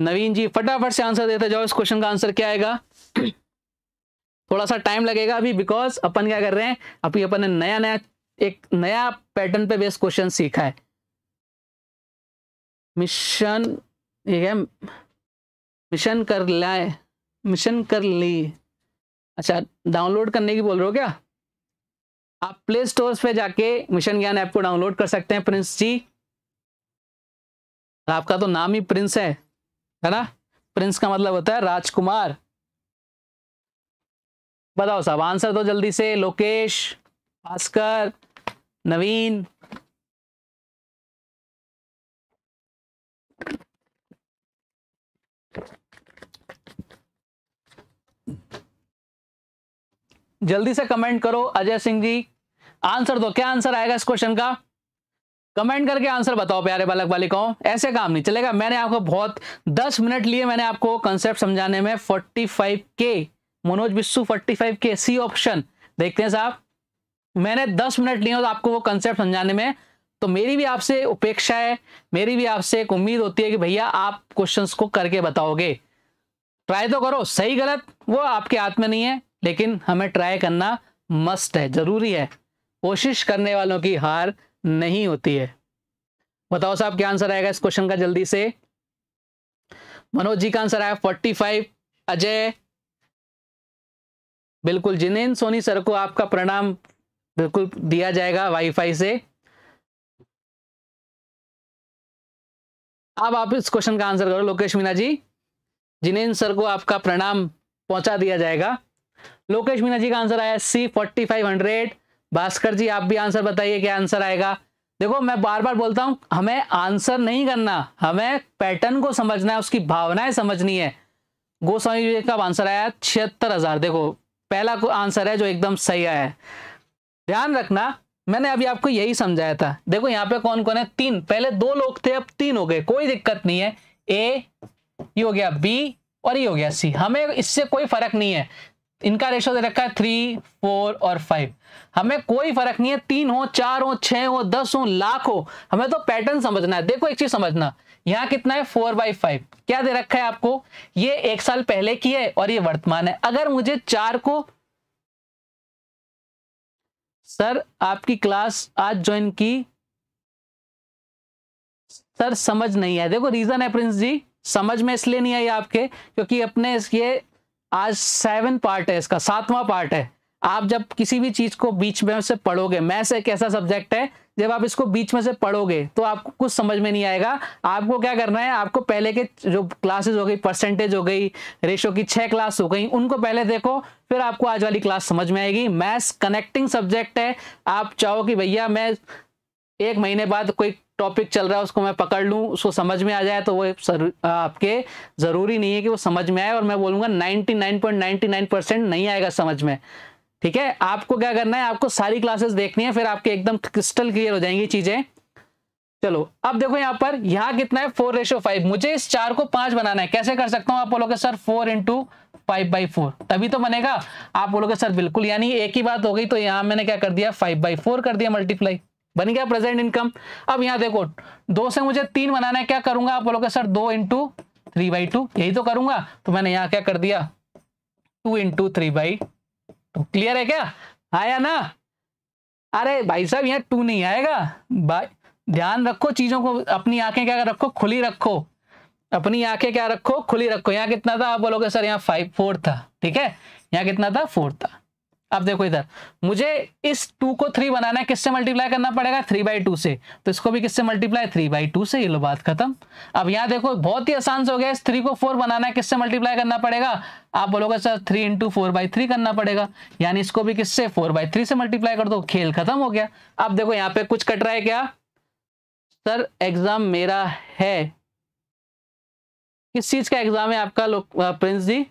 नवीन जी फटाफट से आंसर देते जाओ इस क्वेश्चन का आंसर क्या आएगा थोड़ा सा टाइम लगेगा अभी बिकॉज अपन क्या कर रहे हैं अभी अपन ने नया नया एक नया पैटर्न पे बेस्ड क्वेश्चन सीखा है मिशन ये क्या मिशन कर लाए मिशन कर ली अच्छा डाउनलोड करने की बोल रहे हो क्या आप प्ले स्टोर पे जाके मिशन ज्ञान ऐप को डाउनलोड कर सकते हैं प्रिंस जी आपका तो नाम ही प्रिंस है है ना प्रिंस का मतलब होता है राजकुमार बताओ साहब आंसर दो तो जल्दी से लोकेश भास्कर नवीन जल्दी से कमेंट करो अजय सिंह जी आंसर दो क्या आंसर आएगा इस क्वेश्चन का कमेंट करके आंसर बताओ प्यारे बालक बालिकाओं ऐसे काम नहीं चलेगा मैंने आपको बहुत दस मिनट लिए मैंने आपको कंसेप्ट समझाने में फोर्टी फाइव के मनोज बिस्सू फोर्टी फाइव के सी ऑप्शन देखते हैं साहब मैंने दस मिनट लिए तो आपको वो कंसेप्ट समझाने में तो मेरी भी आपसे उपेक्षा है मेरी भी आपसे एक उम्मीद होती है कि भैया आप क्वेश्चन को करके बताओगे ट्राई तो करो सही गलत वो आपके हाथ में नहीं है लेकिन हमें ट्राई करना मस्ट है ज़रूरी है कोशिश करने वालों की हार नहीं होती है बताओ साहब क्या आंसर आएगा इस क्वेश्चन का जल्दी से मनोज जी का आंसर आया फोर्टी फाइव अजय बिल्कुल जिनेन सोनी सर को आपका प्रणाम बिल्कुल दिया जाएगा वाईफाई से अब आप इस क्वेश्चन का आंसर करो लोकेश मीना जी जिनेन सर को आपका प्रणाम पहुंचा दिया जाएगा लोकेश मीना जी का आंसर आया C forty five hundred Bhaskar ji आप भी आंसर बताइए क्या आंसर आएगा देखो मैं बार बार बोलता हूं हमें आंसर नहीं करना हमें पैटर्न को समझना है उसकी भावनाएं समझनी है गोस्वामी जी का आंसर आया छिहत्तर हजार देखो पहला आंसर है जो एकदम सही आया है ध्यान रखना मैंने अभी आपको यही समझाया था देखो यहाँ पे कौन कौन है तीन पहले दो लोग थे अब तीन हो गए कोई दिक्कत नहीं है ए ये हो गया बी और ये हो गया सी हमें इससे कोई फर्क नहीं है इनका रेशो दे रखा है थ्री फोर और फाइव हमें कोई फर्क नहीं है तीन हो चार हो छह हो दस हो लाख हो हमें तो पैटर्न समझना है देखो एक चीज समझना यहाँ कितना है फोर बाई फाइव क्या दे रखा है आपको ये एक साल पहले की है और ये वर्तमान है अगर मुझे चार को सर आपकी क्लास आज ज्वाइन की सर समझ नहीं है देखो रीजन है प्रिंस जी समझ में इसलिए नहीं आई आपके क्योंकि अपने ये आज सेवन पार्ट है इसका सातवां पार्ट है आप जब किसी भी चीज को बीच में से पढ़ोगे मैथ्स एक ऐसा सब्जेक्ट है जब आप इसको बीच में से पढ़ोगे तो आपको कुछ समझ में नहीं आएगा आपको क्या करना है आपको पहले के जो क्लासेस हो गई परसेंटेज हो गई रेशो की छह क्लास हो गई उनको पहले देखो फिर आपको आज वाली क्लास समझ में आएगी मैथ्स कनेक्टिंग सब्जेक्ट है आप चाहो कि भैया मैं एक महीने बाद कोई टॉपिक चल रहा है उसको मैं पकड़ लूँ उसको समझ में आ जाए तो वो आपके ज़रूरी नहीं है कि वो समझ में आए और मैं बोलूँगा नाइन्टी नहीं आएगा समझ में ठीक है आपको क्या करना है आपको सारी क्लासेस देखनी है फिर आपके एकदम क्रिस्टल क्लियर हो जाएंगी चीज़ें चलो अब देखो यहाँ पर यहाँ कितना है फोर रेशो फाइव मुझे इस चार को पांच बनाना है कैसे कर सकता हूँ आप बोलोगे sir four into five by four तभी तो बनेगा आप बोलोगे सर बिल्कुल यानी एक ही बात हो गई तो यहाँ मैंने क्या कर दिया फाइव बाई फोर कर दिया मल्टीप्लाई बन गया प्रेजेंट इनकम अब यहाँ देखो दो से मुझे तीन बनाना है क्या करूंगा आप बोलोगे सर दो इंटू थ्री बाई टू यही तो करूंगा तो मैंने यहां क्या कर दिया two into three by two clear है क्या आया ना अरे भाई साहब यहाँ टू नहीं आएगा भाई ध्यान रखो चीजों को अपनी आंखें क्या रखो खुली रखो अपनी आंखें क्या रखो खुली रखो यहाँ कितना था आप बोलोगे सर यहाँ फाइव फोर था ठीक है यहाँ कितना था फोर था अब देखो इधर मुझे इस टू को थ्री बनाना है किससे मल्टीप्लाई करना पड़ेगा थ्री बाई टू से तो इसको भी किससे मल्टीप्लाई थ्री बाई टू से ये लो बात खत्म अब यहाँ देखो बहुत ही आसान से हो गया इस थ्री को फोर बनाना है किससे मल्टीप्लाई करना पड़ेगा आप बोलोगे sir three into four by three करना पड़ेगा यानी इसको भी किससे फोर बाई थ्री से मल्टीप्लाई कर दो खेल खत्म हो गया अब देखो यहाँ पे कुछ कट रहा है क्या सर एग्जाम मेरा है किस चीज का एग्जाम है आपका प्रिंस जी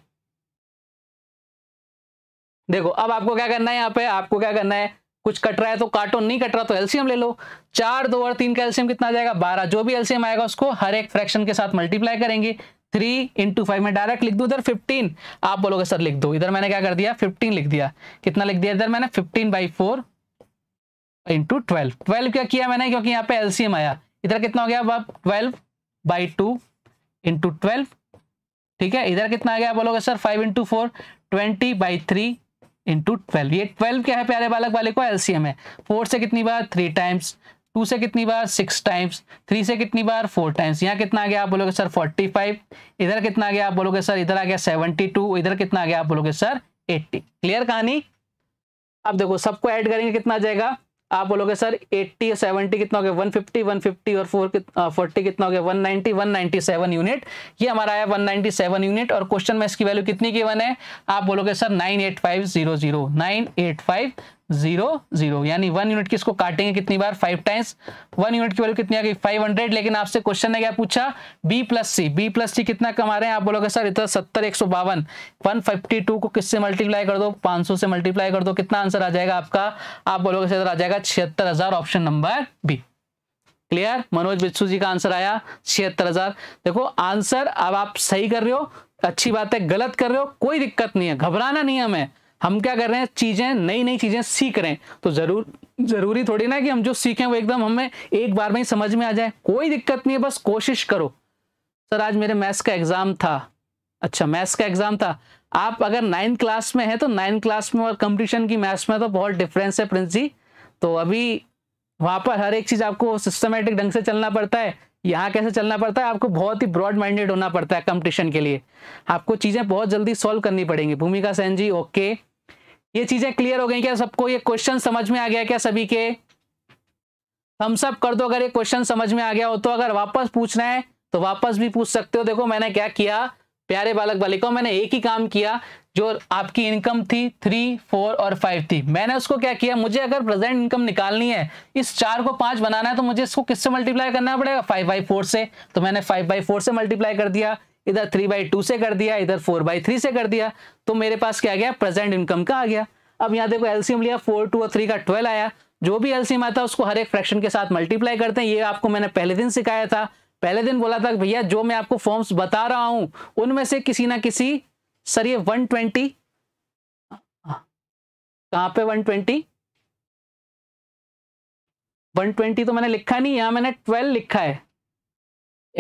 देखो अब आपको क्या करना है यहाँ पे आपको क्या करना है कुछ कट रहा है तो काटो नहीं कट रहा तो एल्सियम ले लो चार दो और तीन का एल्सियम कितना आ जाएगा बारह जो भी एल्सियम आएगा उसको हर एक फ्रैक्शन के साथ मल्टीप्लाई करेंगे थ्री इंटू फाइव में डायरेक्ट लिख दूँ इधर फिफ्टीन आप बोलोगे सर लिख दो इधर मैंने क्या कर दिया फिफ्टीन लिख दिया कितना लिख दिया इधर मैंने fifteen by four into twelve twelve क्या किया मैंने क्योंकि यहाँ पे एल्सियम आया इधर कितना हो गया अब आप twelve by two into twelve ठीक है इधर कितना आ गया बोलोगे sir five into four twenty by three into twelve ये ट्वेल्व क्या है प्यारे बालक वाले को एलसीएम है फोर से कितनी बार थ्री टाइम्स टू से कितनी बार सिक्स टाइम्स थ्री से कितनी बार फोर टाइम्स यहाँ कितना आ गया आप बोलोगे सर फोर्टी फाइव इधर कितना आ गया आप बोलोगे सर इधर आ गया सेवेंटी टू इधर कितना आ गया आप बोलोगे सर एट्टी क्लियर कहानी अब देखो सबको ऐड करेंगे कितना आ जाएगा आप बोलोगे सर 80 और 70 कितना हो गया 150 150 और 4 40 कितना हो गया 190 197 यूनिट ये हमारा आया 197 यूनिट और क्वेश्चन में इसकी वैल्यू कितनी की वन है आप बोलोगे सर 98500 98500 जीरो जीरो यानी वन यूनिट की इसको काटेंगे कितनी बार फाइव टाइम्स वन यूनिट की वैल्यू कितनी आ गई फाइव हंड्रेड लेकिन आपसे क्वेश्चन ने क्या पूछा B plus C B plus C कितना कमा रहे हैं आप बोलोगे सर इतना सत्तर एक सौ बावन वन फिफ्टी टू को किससे मल्टीप्लाई कर दो पांच सौ से मल्टीप्लाई कर दो कितना आंसर आ जाएगा आपका आप बोलोगे सर आ जाएगा छिहत्तर हजार option number B clear Manoj Bichchhu ji का आंसर आया छिहत्तर हजार देखो आंसर अब आप सही कर रहे हो अच्छी बात है गलत कर रहे हो कोई दिक्कत नहीं है घबराना नहीं हमें हम क्या कर रहे हैं चीज़ें नई नई चीज़ें सीख रहे हैं तो ज़रूर ज़रूरी थोड़ी ना कि हम जो सीखें वो एकदम हमें एक बार में ही समझ में आ जाए कोई दिक्कत नहीं है बस कोशिश करो सर आज मेरे मैथ्स का एग्ज़ाम था अच्छा मैथ्स का एग्ज़ाम था आप अगर नाइन्थ क्लास में है तो नाइन्थ क्लास में और कंपटीशन की मैथ्स में तो बहुत डिफरेंस है प्रिंस जी तो अभी वहाँ पर हर एक चीज़ आपको सिस्टमेटिक ढंग से चलना पड़ता है यहाँ कैसे चलना पड़ता है आपको बहुत ही ब्रॉड माइंडेड होना पड़ता है कंपटीशन के लिए आपको चीज़ें बहुत जल्दी सॉल्व करनी पड़ेंगी भूमिका सेन जी ओके ये चीजें क्लियर हो गई क्या सबको ये क्वेश्चन समझ में आ गया क्या सभी के हम सब कर दो अगर ये क्वेश्चन समझ में आ गया हो तो अगर वापस पूछना है तो वापस भी पूछ सकते हो देखो मैंने क्या किया प्यारे बालक बालिकाओं मैंने एक ही काम किया जो आपकी इनकम थी थ्री फोर और फाइव थी मैंने उसको क्या किया मुझे अगर प्रेजेंट इनकम निकालनी है इस चार को पांच बनाना है तो मुझे इसको किससे मल्टीप्लाई करना पड़ेगा फाइव बाई फोर से तो मैंने फाइव बाई फोर से मल्टीप्लाई कर दिया इधर थ्री बाई टू से कर दिया इधर फोर बाई थ्री से कर दिया तो मेरे पास क्या गया प्रेजेंट इनकम का आ गया अब यहाँ देखो एलसीएम लिया फोर टू और थ्री का ट्वेल्व आया जो भी एलसीएम आता है उसको हर एक फ्रैक्शन के साथ मल्टीप्लाई करते हैं ये आपको मैंने पहले दिन सिखाया था पहले दिन बोला था भैया जो मैं आपको फॉर्म्स बता रहा हूं उनमें से किसी ना किसी सर ये वन ट्वेंटी कहां पे वन ट्वेंटी वन ट्वेंटी तो मैंने लिखा नहीं यहां मैंने ट्वेल्व लिखा है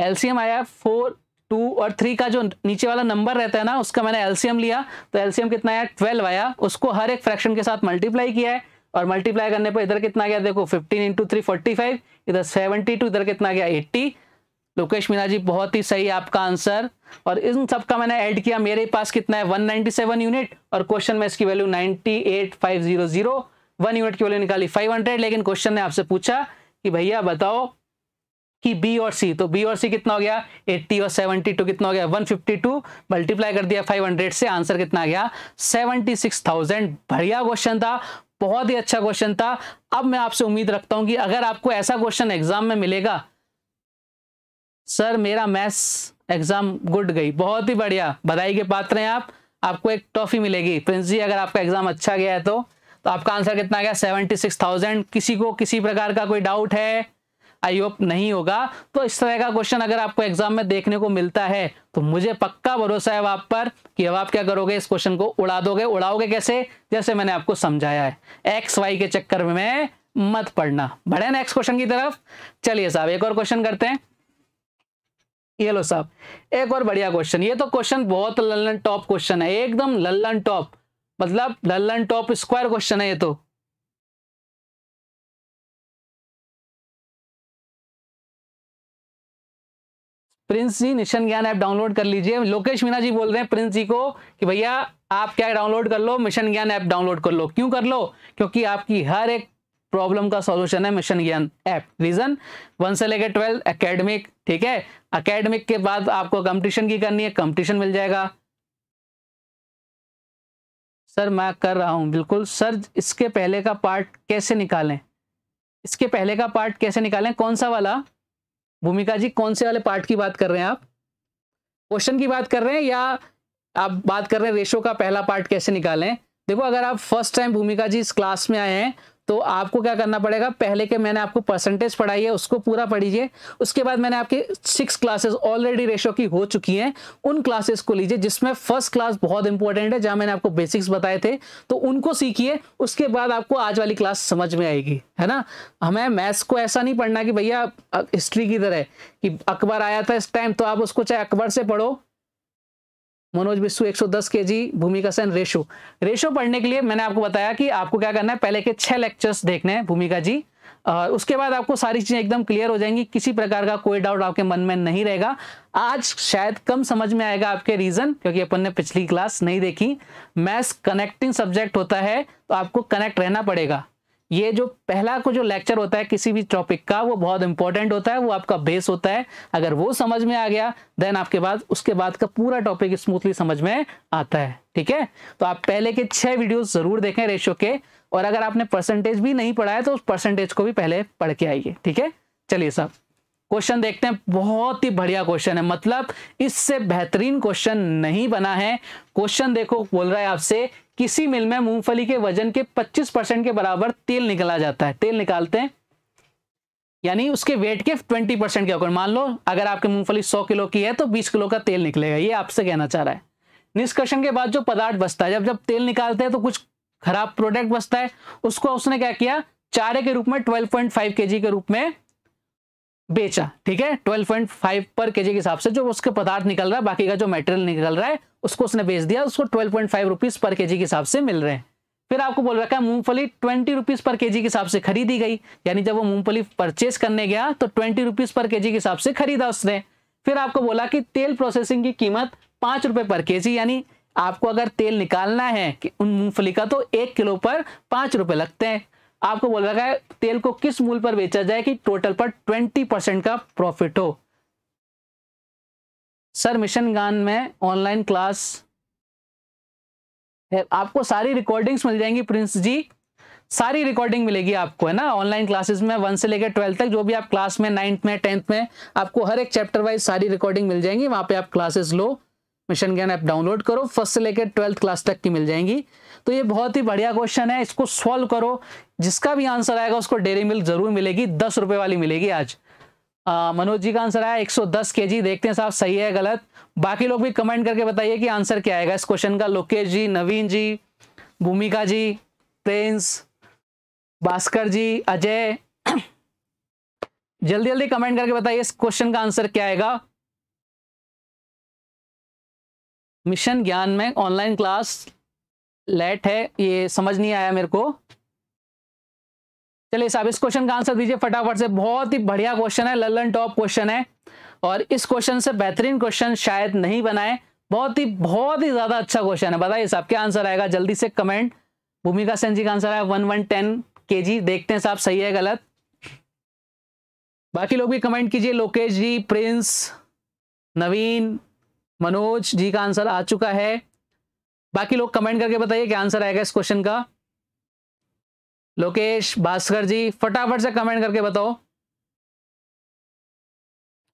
एलसीएम आया फोर टू और थ्री का जो नीचे वाला नंबर रहता है ना उसका मैंने एलसीएम लिया तो एलसीएम कितना आया ट्वेल्व आया उसको हर एक फ्रैक्शन के साथ मल्टीप्लाई किया है और मल्टीप्लाई करने पर इधर कितना गया देखो fifteen into three forty five इधर सेवेंटी टू इधर कितना गया एट्टी लोकेश मीना जी बहुत ही सही आपका आंसर और इन सब का मैंने ऐड किया मेरे पास कितना है 197 यूनिट और क्वेश्चन में इसकी वैल्यू 98500 वन यूनिट की वैल्यू निकाली 500 लेकिन क्वेश्चन ने आपसे पूछा कि भैया बताओ कि बी और सी तो बी और सी कितना हो गया 80 और 72 कितना हो गया 152 मल्टीप्लाई कर दिया 500 से आंसर कितना गया 76,000 बढ़िया क्वेश्चन था बहुत ही अच्छा क्वेश्चन था अब मैं आपसे उम्मीद रखता हूं कि अगर आपको ऐसा क्वेश्चन एग्जाम में मिलेगा सर मेरा मैथ्स एग्जाम गुड गई बहुत ही बढ़िया बधाई के पात्र हैं आप आपको एक ट्रॉफी मिलेगी प्रिंस जी अगर आपका एग्जाम अच्छा गया है तो तो आपका आंसर कितना गया सेवेंटी सिक्स थाउजेंड किसी को किसी प्रकार का कोई डाउट है आई होप नहीं होगा तो इस तरह का क्वेश्चन अगर आपको एग्जाम में देखने को मिलता है तो मुझे पक्का भरोसा है आप पर कि अब आप क्या करोगे इस क्वेश्चन को उड़ा दोगे उड़ाओगे कैसे जैसे मैंने आपको समझाया है एक्स वाई के चक्कर में मत पढ़ना बढ़े नेक्स्ट क्वेश्चन की तरफ चलिए साहब एक और क्वेश्चन करते हैं ये लो साहब एक और बढ़िया क्वेश्चन ये तो क्वेश्चन बहुत लल्लन टॉप क्वेश्चन है एकदम लल्लन टॉप मतलब लल्लन टॉप स्क्वायर क्वेश्चन है ये तो Prince ji mission Gyan app download कर लीजिए लोकेश मीना जी बोल रहे हैं प्रिंस जी को कि भैया आप क्या डाउनलोड कर लो मिशन ज्ञान ऐप डाउनलोड कर लो क्यों कर लो क्योंकि आपकी हर एक प्रॉब्लम का सॉल्यूशन है mission Gyan app reason one से लेकर ट्वेल्व एकेडमिक ठीक है एकेडमिक के बाद आपको कंपटीशन की करनी है कंपटीशन मिल जाएगा सर मैं कर रहा हूं बिल्कुल सर इसके पहले का पार्ट कैसे निकालें इसके पहले का पार्ट कैसे निकालें कौन सा वाला भूमिका जी कौन से वाले पार्ट की बात कर रहे हैं आप क्वेश्चन की बात कर रहे हैं या आप बात कर रहे हैं रेशो का पहला पार्ट कैसे निकालें देखो अगर आप फर्स्ट टाइम भूमिका जी इस क्लास में आए हैं तो आपको क्या करना पड़ेगा पहले के मैंने आपको परसेंटेज पढ़ाई है उसको पूरा पढ़िए उसके बाद मैंने आपके सिक्स क्लासेस ऑलरेडी रेशो की हो चुकी हैं उन क्लासेस को लीजिए जिसमें फर्स्ट क्लास बहुत इंपॉर्टेंट है जहां मैंने आपको बेसिक्स बताए थे तो उनको सीखिए उसके बाद आपको आज वाली क्लास समझ में आएगी है ना हमें मैथ्स को ऐसा नहीं पढ़ना कि भैया हिस्ट्री की तरह कि अकबर आया था इस टाइम तो आप उसको चाहे अकबर से पढ़ो मनोज बिस्सू 110 केजी भूमिका सेन रेशो रेशो पढ़ने के लिए मैंने आपको बताया कि आपको क्या करना है पहले के छह लेक्चर्स देखने हैं भूमिका जी और उसके बाद आपको सारी चीजें एकदम क्लियर हो जाएंगी किसी प्रकार का कोई डाउट आपके मन में नहीं रहेगा आज शायद कम समझ में आएगा आपके रीजन क्योंकि अपन ने पिछली क्लास नहीं देखी मैथ्स कनेक्टिंग सब्जेक्ट होता है तो आपको कनेक्ट रहना पड़ेगा ये जो पहला को जो लेक्चर होता है किसी भी टॉपिक का वो बहुत इंपॉर्टेंट होता है वो आपका बेस होता है अगर वो समझ में आ गया देन आपके बाद उसके बाद का पूरा टॉपिक स्मूथली समझ में आता है ठीक है तो आप पहले के छह वीडियोस जरूर देखें रेशियो के और अगर आपने परसेंटेज भी नहीं पढ़ा है तो उस परसेंटेज को भी पहले पढ़ के आइए ठीक है चलिए साहब क्वेश्चन देखते हैं बहुत ही बढ़िया क्वेश्चन है मतलब इससे बेहतरीन क्वेश्चन नहीं बना है क्वेश्चन देखो बोल रहा है आपसे किसी मिल में मूंगफली के वजन के 25 परसेंट के बराबर तेल निकला जाता है तेल निकालते हैं यानी उसके वेट के 20 परसेंट के अकॉर्डिंग मान लो अगर आपके मूंगफली 100 किलो की है तो 20 किलो का तेल निकलेगा ये आपसे कहना चाह रहा है निष्कर्षण के बाद जो पदार्थ बचता है जब जब तेल निकालते हैं तो कुछ खराब प्रोडक्ट बचता है उसको उसने क्या किया चारे के रूप में 12.5 केजी के रूप में बेचा ठीक है 12.5 पर केजी के हिसाब से जो उसके पदार्थ निकल रहा है बाकी का जो मेटेरियल निकल रहा है उसको उसने बेच दिया उसको 12.5 पॉइंट पर केजी के हिसाब से मिल रहे हैं फिर आपको बोल रखा है मूंगफली ट्वेंटी रुपीज पर केजी के हिसाब से खरीदी गई यानी जब वो मूंगफली परचेज करने गया तो ट्वेंटी रुपीज पर जी के हिसाब से खरीदा उसने फिर आपको बोला कि तेल प्रोसेसिंग की कीमत पांच रुपए पर जी यानी आपको अगर तेल निकालना है कि उन मूंगफली का तो एक किलो पर पांच रुपए लगते हैं आपको बोल रखा है तेल को किस मूल पर बेचा जाए कि टोटल पर ट्वेंटी परसेंट का प्रॉफिट हो सर मिशन गान में ऑनलाइन क्लास आपको सारी रिकॉर्डिंग्स मिल जाएंगी प्रिंस जी सारी रिकॉर्डिंग मिलेगी आपको है ना ऑनलाइन क्लासेस में वन से लेकर ट्वेल्थ तक जो भी आप क्लास में नाइन्थ में टेंथ में आपको हर एक चैप्टर वाइज सारी रिकॉर्डिंग मिल जाएंगी वहां पे आप क्लासेस लो मिशन ज्ञान ऐप डाउनलोड करो फर्स्ट से लेकर ट्वेल्थ क्लास तक की मिल जाएंगी तो ये बहुत ही बढ़िया क्वेश्चन है इसको सॉल्व करो जिसका भी आंसर आएगा उसको डेरी मिल्क जरूर मिलेगी दस रुपए वाली मिलेगी आज मनोज जी का आंसर आया 110 केजी देखते हैं साहब सही है गलत बाकी लोग भी कमेंट करके बताइए कि आंसर क्या आएगा इस क्वेश्चन का लोकेश जी नवीन जी भूमिका जी प्रिंस भास्कर जी अजय जल्दी जल्दी कमेंट करके बताइए इस क्वेश्चन का आंसर क्या आएगा मिशन ज्ञान में ऑनलाइन क्लास लेट है ये समझ नहीं आया मेरे को चलिए साहब इस क्वेश्चन का आंसर दीजिए फटाफट से बहुत ही बढ़िया क्वेश्चन है लल्लन टॉप क्वेश्चन है और इस क्वेश्चन से बेहतरीन क्वेश्चन शायद नहीं बनाए बहुत ही बहुत ही ज्यादा अच्छा क्वेश्चन है बताइए साहब क्या आंसर आएगा जल्दी से कमेंट भूमिका सेन जी का आंसर आया वन वन टेन के जी देखते हैं साहब सही है गलत बाकी लोग भी कमेंट कीजिए लोकेश जी प्रिंस नवीन मनोज जी का आंसर आ चुका है बाकी लोग कमेंट करके बताइए क्या आंसर आएगा इस क्वेश्चन का लोकेश भास्कर जी फटाफट से कमेंट करके बताओ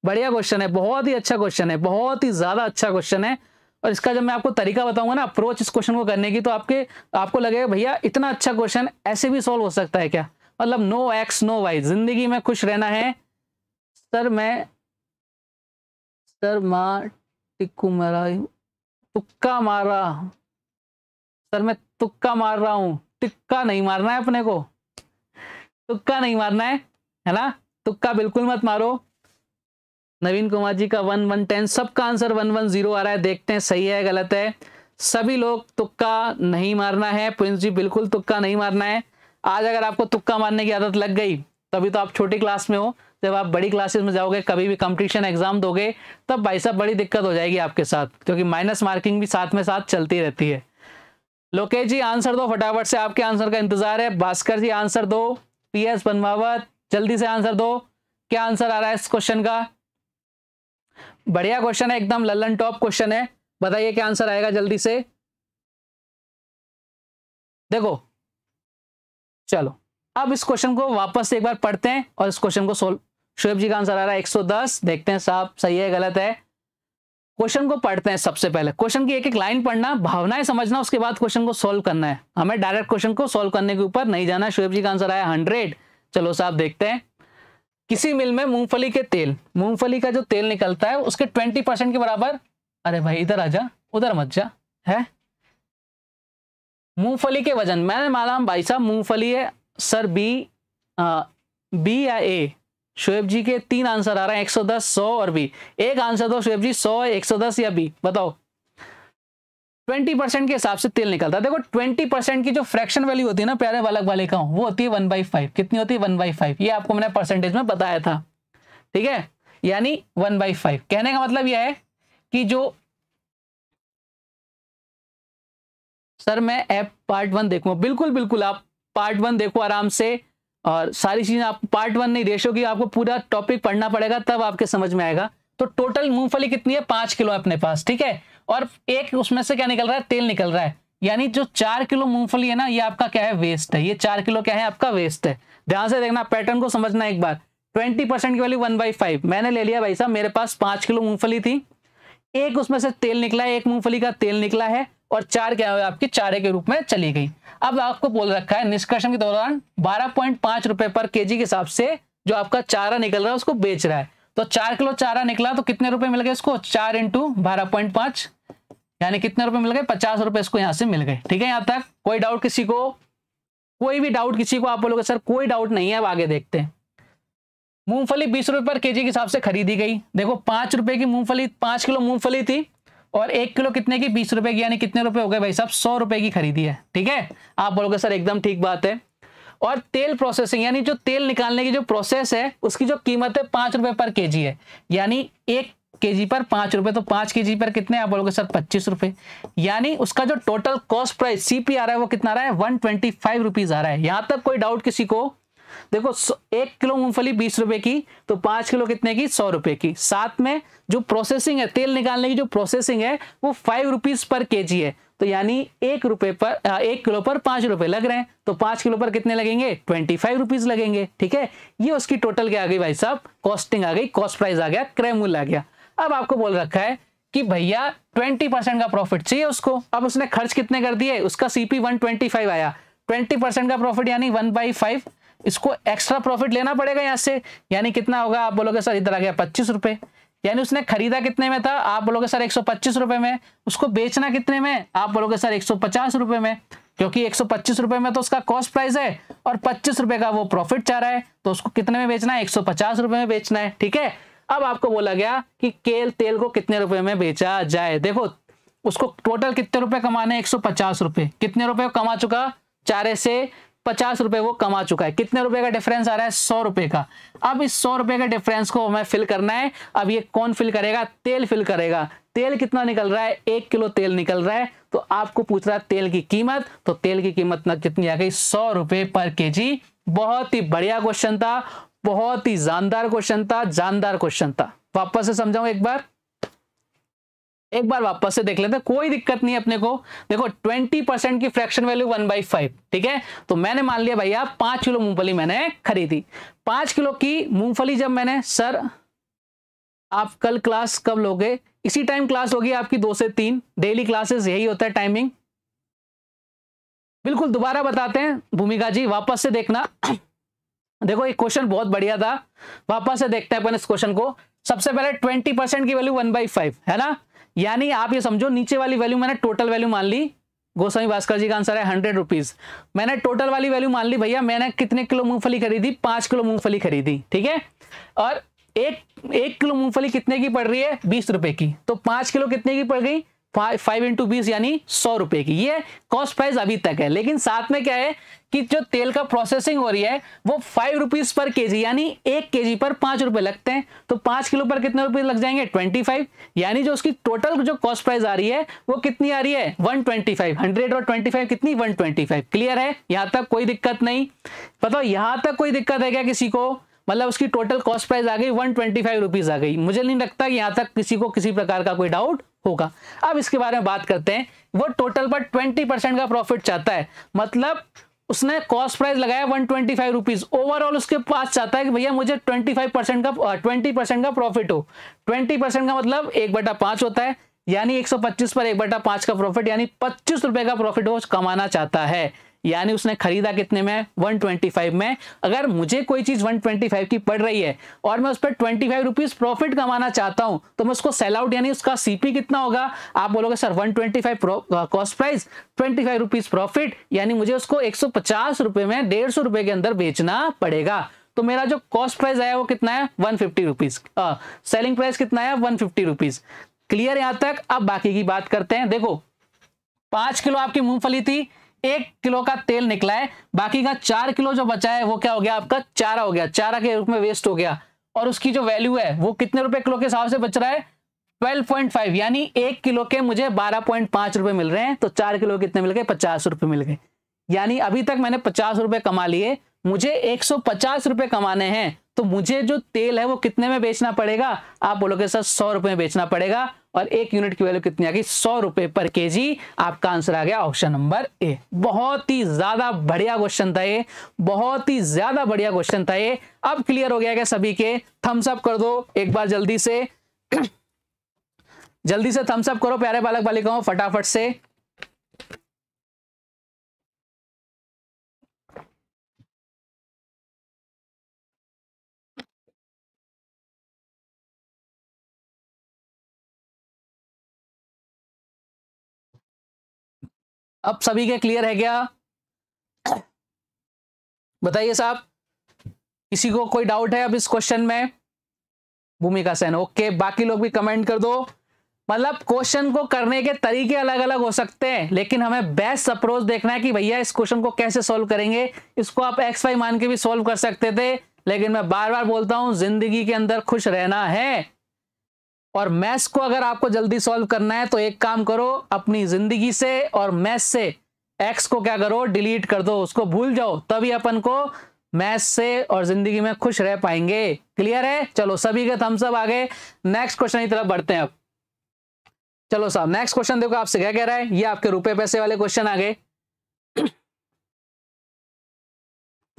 बढ़िया क्वेश्चन है बहुत ही अच्छा क्वेश्चन है बहुत ही ज्यादा अच्छा क्वेश्चन है और इसका जब मैं आपको तरीका बताऊंगा ना अप्रोच इस क्वेश्चन को करने की तो आपके आपको लगेगा भैया इतना अच्छा क्वेश्चन ऐसे भी सॉल्व हो सकता है क्या मतलब नो एक्स नो वाई जिंदगी में खुश रहना है सर मैं सर माँ टिक्कू मारा तुक्का मारा सर मैं तुक्का मार रहा हूं टिक्का नहीं मारना है अपने को तुक्का नहीं मारना है है ना तुक्का बिल्कुल मत मारो नवीन कुमार जी का वन वन टेन सबका आंसर वन वन जीरो आ रहा है देखते हैं सही है गलत है सभी लोग तुक्का नहीं मारना है प्रिंस जी बिल्कुल तुक्का नहीं मारना है आज अगर आपको तुक्का मारने की आदत लग गई तभी तो आप छोटी क्लास में हो जब आप बड़ी क्लासेस में जाओगे कभी भी कंपटीशन एग्जाम दोगे तब भाई साहब बड़ी दिक्कत हो जाएगी आपके साथ क्योंकि माइनस मार्किंग भी साथ में साथ चलती रहती है लोकेश जी आंसर दो फटाफट से आपके आंसर का इंतजार है भास्कर जी आंसर दो पी एस बनमावत जल्दी से आंसर दो क्या आंसर आ रहा है इस क्वेश्चन का बढ़िया क्वेश्चन है एकदम लल्लन टॉप क्वेश्चन है बताइए क्या आंसर आएगा जल्दी से देखो चलो अब इस क्वेश्चन को वापस एक बार पढ़ते हैं और इस क्वेश्चन को सोल्व शुएब जी का आंसर आ रहा है 110 देखते हैं साहब सही है गलत है क्वेश्चन को पढ़ते हैं सबसे पहले क्वेश्चन की एक एक लाइन पढ़ना भावनाएं समझना उसके बाद क्वेश्चन को सोल्व करना है हमें डायरेक्ट क्वेश्चन को सोल्व करने के ऊपर नहीं जाना शुएब जी का आंसर आया हंड्रेड चलो साहब देखते हैं किसी मिल में मूंगफली के तेल मूंगफली का जो तेल निकलता है उसके ट्वेंटी परसेंट के बराबर अरे भाई इधर आ जा उधर मत जा है मूंगफली के वजन मैंने माला भाई साहब मूंगफली है सर बी आ, बी या ए शोएब जी के तीन आंसर आ रहे हैं 110, 100 और बी एक आंसर दो शोएब जी 100, 110 या बी बताओ 20 परसेंट के हिसाब से तेल निकलता है देखो 20 परसेंट की जो फ्रैक्शन वैल्यू होती है ना प्यारे बालक का वो होती है वन बाई फाइव कितनी होती है वन बाई फाइव ये आपको मैंने परसेंटेज में बताया था ठीक है यानी वन बाई फाइव कहने का मतलब यह है कि जो सर मैं ऐप पार्ट वन देखू बिल्कुल बिल्कुल आप पार्ट वन देखो आराम से और सारी चीज़ें आप पार्ट वन नहीं रेशो की आपको पूरा टॉपिक पढ़ना पड़ेगा तब आपके समझ में आएगा तो टोटल मूंगफली कितनी है पांच किलो है अपने पास ठीक है और एक उसमें से क्या निकल रहा है तेल निकल रहा है यानी जो चार किलो मूंगफली है ना ये आपका क्या है वेस्ट है ये चार किलो क्या है आपका वेस्ट है ध्यान से देखना पैटर्न को समझना एक बार ट्वेंटी परसेंट की वाली वन बाई फाइव मैंने ले लिया भाई साहब मेरे पास पांच किलो मूंगफली थी एक उसमें से तेल निकला है एक मूंगफली का तेल निकला है और चार क्या हुआ आपकी चारे के रूप में चली गई अब आपको बोल रखा है निष्कर्षण के दौरान बारह पॉइंट पांच रुपए पर केजी के हिसाब से जो आपका चारा निकल रहा है उसको बेच रहा है तो चार किलो चारा निकला तो कितने रुपए मिल गए इसको चार इंटू बारह पॉइंट पांच यानी कितने रुपए मिल गए पचास रुपए इसको यहाँ से मिल गए ठीक है यहाँ तक कोई डाउट किसी को कोई भी डाउट किसी को आप बोलोगे सर कोई डाउट नहीं है अब आगे देखते हैं मूंगफली बीस रुपए पर केजी के हिसाब से खरीदी गई देखो पांच रुपए की मूंगफली पांच किलो मूंगफली थी और एक किलो कितने की बीस रुपए की यानी कितने रुपए हो गए भाई साहब सौ रुपए की खरीदी है ठीक है आप बोलोगे सर एकदम ठीक बात है और तेल प्रोसेसिंग यानी जो तेल निकालने की जो प्रोसेस है उसकी जो कीमत है पांच रुपए पर के है यानी एक केजी पर पांच रुपए तो पांच जी पर कितने आप बोलोगे सर पच्चीस रुपए यानी उसका जो टोटल कॉस्ट प्राइस सीपी आ रहा है वो कितना आ रहा है वन ट्वेंटी फाइव रुपीज आ रहा है यहां तक कोई डाउट किसी को देखो एक किलो मूंगफली बीस रुपए की तो पांच किलो कितने की सौ रुपए की साथ में जो प्रोसेसिंग है तेल निकालने की जो प्रोसेसिंग है वो फाइव रुपीज पर के जी है तो यानी एक रुपए पर एक किलो पर पांच रुपए लग रहे हैं तो पांच किलो पर कितने लगेंगे ट्वेंटी फाइव रुपीज लगेंगे ठीक है ये उसकी टोटल क्या आ गई भाई साहब कॉस्टिंग आ गई कॉस्ट प्राइस आ गया क्रय मूल्य आ गया अब आपको बोल रखा है कि भैया ट्वेंटी परसेंट का प्रॉफिट चाहिए उसको अब उसने खर्च कितने कर दिए उसका सीपी वन आया ट्वेंटी परसेंट का प्रॉफिट यानी वन बाई फाइव इसको एक्स्ट्रा प्रॉफिट लेना पड़ेगा यहाँ से यानी कितना होगा आप बोलोगे सर इधर आ गया पच्चीस रुपए यानी उसने खरीदा कितने में था आप बोलोगे सर एक रुपए में उसको बेचना कितने में आप बोलोगे सर एक रुपए में क्योंकि एक रुपए में तो उसका कॉस्ट प्राइस है और पच्चीस रुपए का वो प्रॉफिट चाह रहा है तो उसको कितने में बेचना है एक रुपए में बेचना है ठीक है अब आपको बोला गया कि केल तेल को कितने रुपए में बेचा जाए देखो उसको टोटल कितने रुपए कमाने एक सौ पचास रुपए कितने रुपए कमा चुका चारे से पचास रुपए वो कमा चुका है कितने रुपए का डिफरेंस आ रहा है सौ रुपए का अब इस सौ रुपए के डिफरेंस को हमें फिल करना है अब ये कौन फिल करेगा तेल फिल करेगा तेल कितना निकल रहा है एक किलो तेल निकल रहा है तो आपको पूछ रहा है तेल की कीमत तो तेल की कीमत ना कितनी आ गई सौ रुपए पर के बहुत ही बढ़िया क्वेश्चन था बहुत ही जानदार क्वेश्चन था जानदार क्वेश्चन था वापस से समझाऊ एक बार एक बार वापस से देख लेते कोई दिक्कत नहीं अपने को देखो 20 परसेंट की fraction value one by five ठीक है तो मैंने मान लिया भैया पांच किलो मूंगफली मैंने खरीदी पांच किलो की मूंगफली जब मैंने सर आप कल क्लास कब लोगे इसी टाइम क्लास होगी आपकी दो से तीन डेली क्लासेस यही होता है टाइमिंग बिल्कुल दोबारा बताते हैं भूमिका जी वापस से देखना [clears throat] देखो ये क्वेश्चन बहुत बढ़िया था वापस से देखते हैं अपन इस क्वेश्चन को सबसे पहले 20 परसेंट की वैल्यू वन बाई फाइव है ना यानी आप ये समझो नीचे वाली वैल्यू मैंने टोटल वैल्यू मान ली गोस्वामी भास्कर जी का आंसर है हंड्रेड रुपीज मैंने टोटल वाली वैल्यू मान ली भैया मैंने कितने किलो मूंगफली खरीदी पांच किलो मूंगफली खरीदी ठीक है और एक एक किलो मूंगफली कितने की पड़ रही है बीस रुपए की तो पांच किलो कितने की पड़ गई फाइव इंटू बीस यानी सौ रुपए की ये कॉस्ट प्राइस अभी तक है लेकिन साथ में क्या है कि जो तेल का प्रोसेसिंग हो रही है वो फाइव रुपीज पर केजी यानी एक केजी पर पांच रुपए लगते हैं तो पांच किलो पर कितने रुपए लग जाएंगे ट्वेंटी फाइव यानी जो उसकी टोटल जो कॉस्ट प्राइस आ रही है वो कितनी आ रही है वन ट्वेंटी फाइव हंड्रेड और ट्वेंटी फाइव कितनी वन ट्वेंटी फाइव क्लियर है यहां तक कोई दिक्कत नहीं बताओ मतलब यहां तक कोई दिक्कत है क्या किसी को मतलब उसकी टोटल कॉस्ट प्राइस आ गई वन ट्वेंटी फाइव रुपीज आ गई मुझे नहीं लगता यहां तक किसी को किसी प्रकार का कोई डाउट होगा अब इसके बारे में बात करते हैं वो टोटल पर ट्वेंटी परसेंट का प्रॉफिट चाहता है मतलब उसने कॉस्ट प्राइस लगाया one twenty five rupees overall उसके पास चाहता है कि भैया मुझे ट्वेंटी फाइव परसेंट का ट्वेंटी परसेंट का प्रॉफिट हो ट्वेंटी परसेंट का मतलब एक बटा पांच होता है यानी एक सौ पच्चीस पर एक बटा पांच का प्रॉफिट यानी पच्चीस रुपए का प्रॉफिट वो कमाना चाहता है यानी उसने खरीदा कितने में 125 में अगर मुझे कोई चीज 125 की पड़ रही है और मैं उस पर ट्वेंटी फाइव रुपीज प्रॉफिट कमाना चाहता हूं तो मैं उसको सेल आउट यानी उसका सीपी कितना होगा आप बोलोगे sir 125 cost price twenty five rupees profit यानी मुझे उसको एक सौ पचास रुपए में डेढ़ सौ रुपए के अंदर बेचना पड़ेगा तो मेरा जो कॉस्ट प्राइस आया वो कितना है one fifty rupees selling price कितना है वन फिफ्टी रुपीज क्लियर यहां तक अब बाकी की बात करते हैं देखो पांच किलो आपकी मूंगफली थी एक किलो का तेल निकला है बाकी का चार किलो जो बचा है वो क्या हो गया आपका चारा हो गया चारा के रूप में वेस्ट हो गया और उसकी जो वैल्यू है वो कितने रुपए किलो के हिसाब से बच रहा है 12.5 यानी एक किलो के मुझे 12.5 रुपए मिल रहे हैं तो चार किलो कितने मिल गए पचास रुपए मिल गए यानी अभी तक मैंने पचास रुपए कमा लिए मुझे एक सौ पचास रुपए कमाने हैं तो मुझे जो तेल है वो कितने में बेचना पड़ेगा आप बोलोगे सर सौ रुपए में बेचना पड़ेगा और एक यूनिट की वैल्यू कितनी आ गई सौ रुपए पर केजी आपका आंसर आ गया ऑप्शन नंबर ए बहुत ही ज्यादा बढ़िया क्वेश्चन था ये बहुत ही ज्यादा बढ़िया क्वेश्चन था ये अब क्लियर हो गया क्या सभी के थम्स अप कर दो एक बार जल्दी से [clears throat] जल्दी से थम्स अप करो प्यारे बालक बालिकाओं फटाफट से अब सभी के क्लियर है क्या बताइए साहब किसी को कोई डाउट है अब इस क्वेश्चन में भूमिका सेन ओके बाकी लोग भी कमेंट कर दो मतलब क्वेश्चन को करने के तरीके अलग अलग हो सकते हैं लेकिन हमें बेस्ट अप्रोच देखना है कि भैया इस क्वेश्चन को कैसे सॉल्व करेंगे इसको आप एक्स वाई मान के भी सॉल्व कर सकते थे लेकिन मैं बार बार बोलता हूं जिंदगी के अंदर खुश रहना है और मैथ्स को अगर आपको जल्दी सॉल्व करना है तो एक काम करो अपनी जिंदगी से और मैथ्स से एक्स को क्या करो डिलीट कर दो उसको भूल जाओ तभी अपन को मैथ्स से और जिंदगी में खुश रह पाएंगे क्लियर है चलो सभी के थम्स अप आगे नेक्स्ट क्वेश्चन की तरफ बढ़ते हैं अब चलो साहब नेक्स्ट क्वेश्चन देखो आपसे क्या कह रहा है ये आपके रुपए पैसे वाले क्वेश्चन आ गए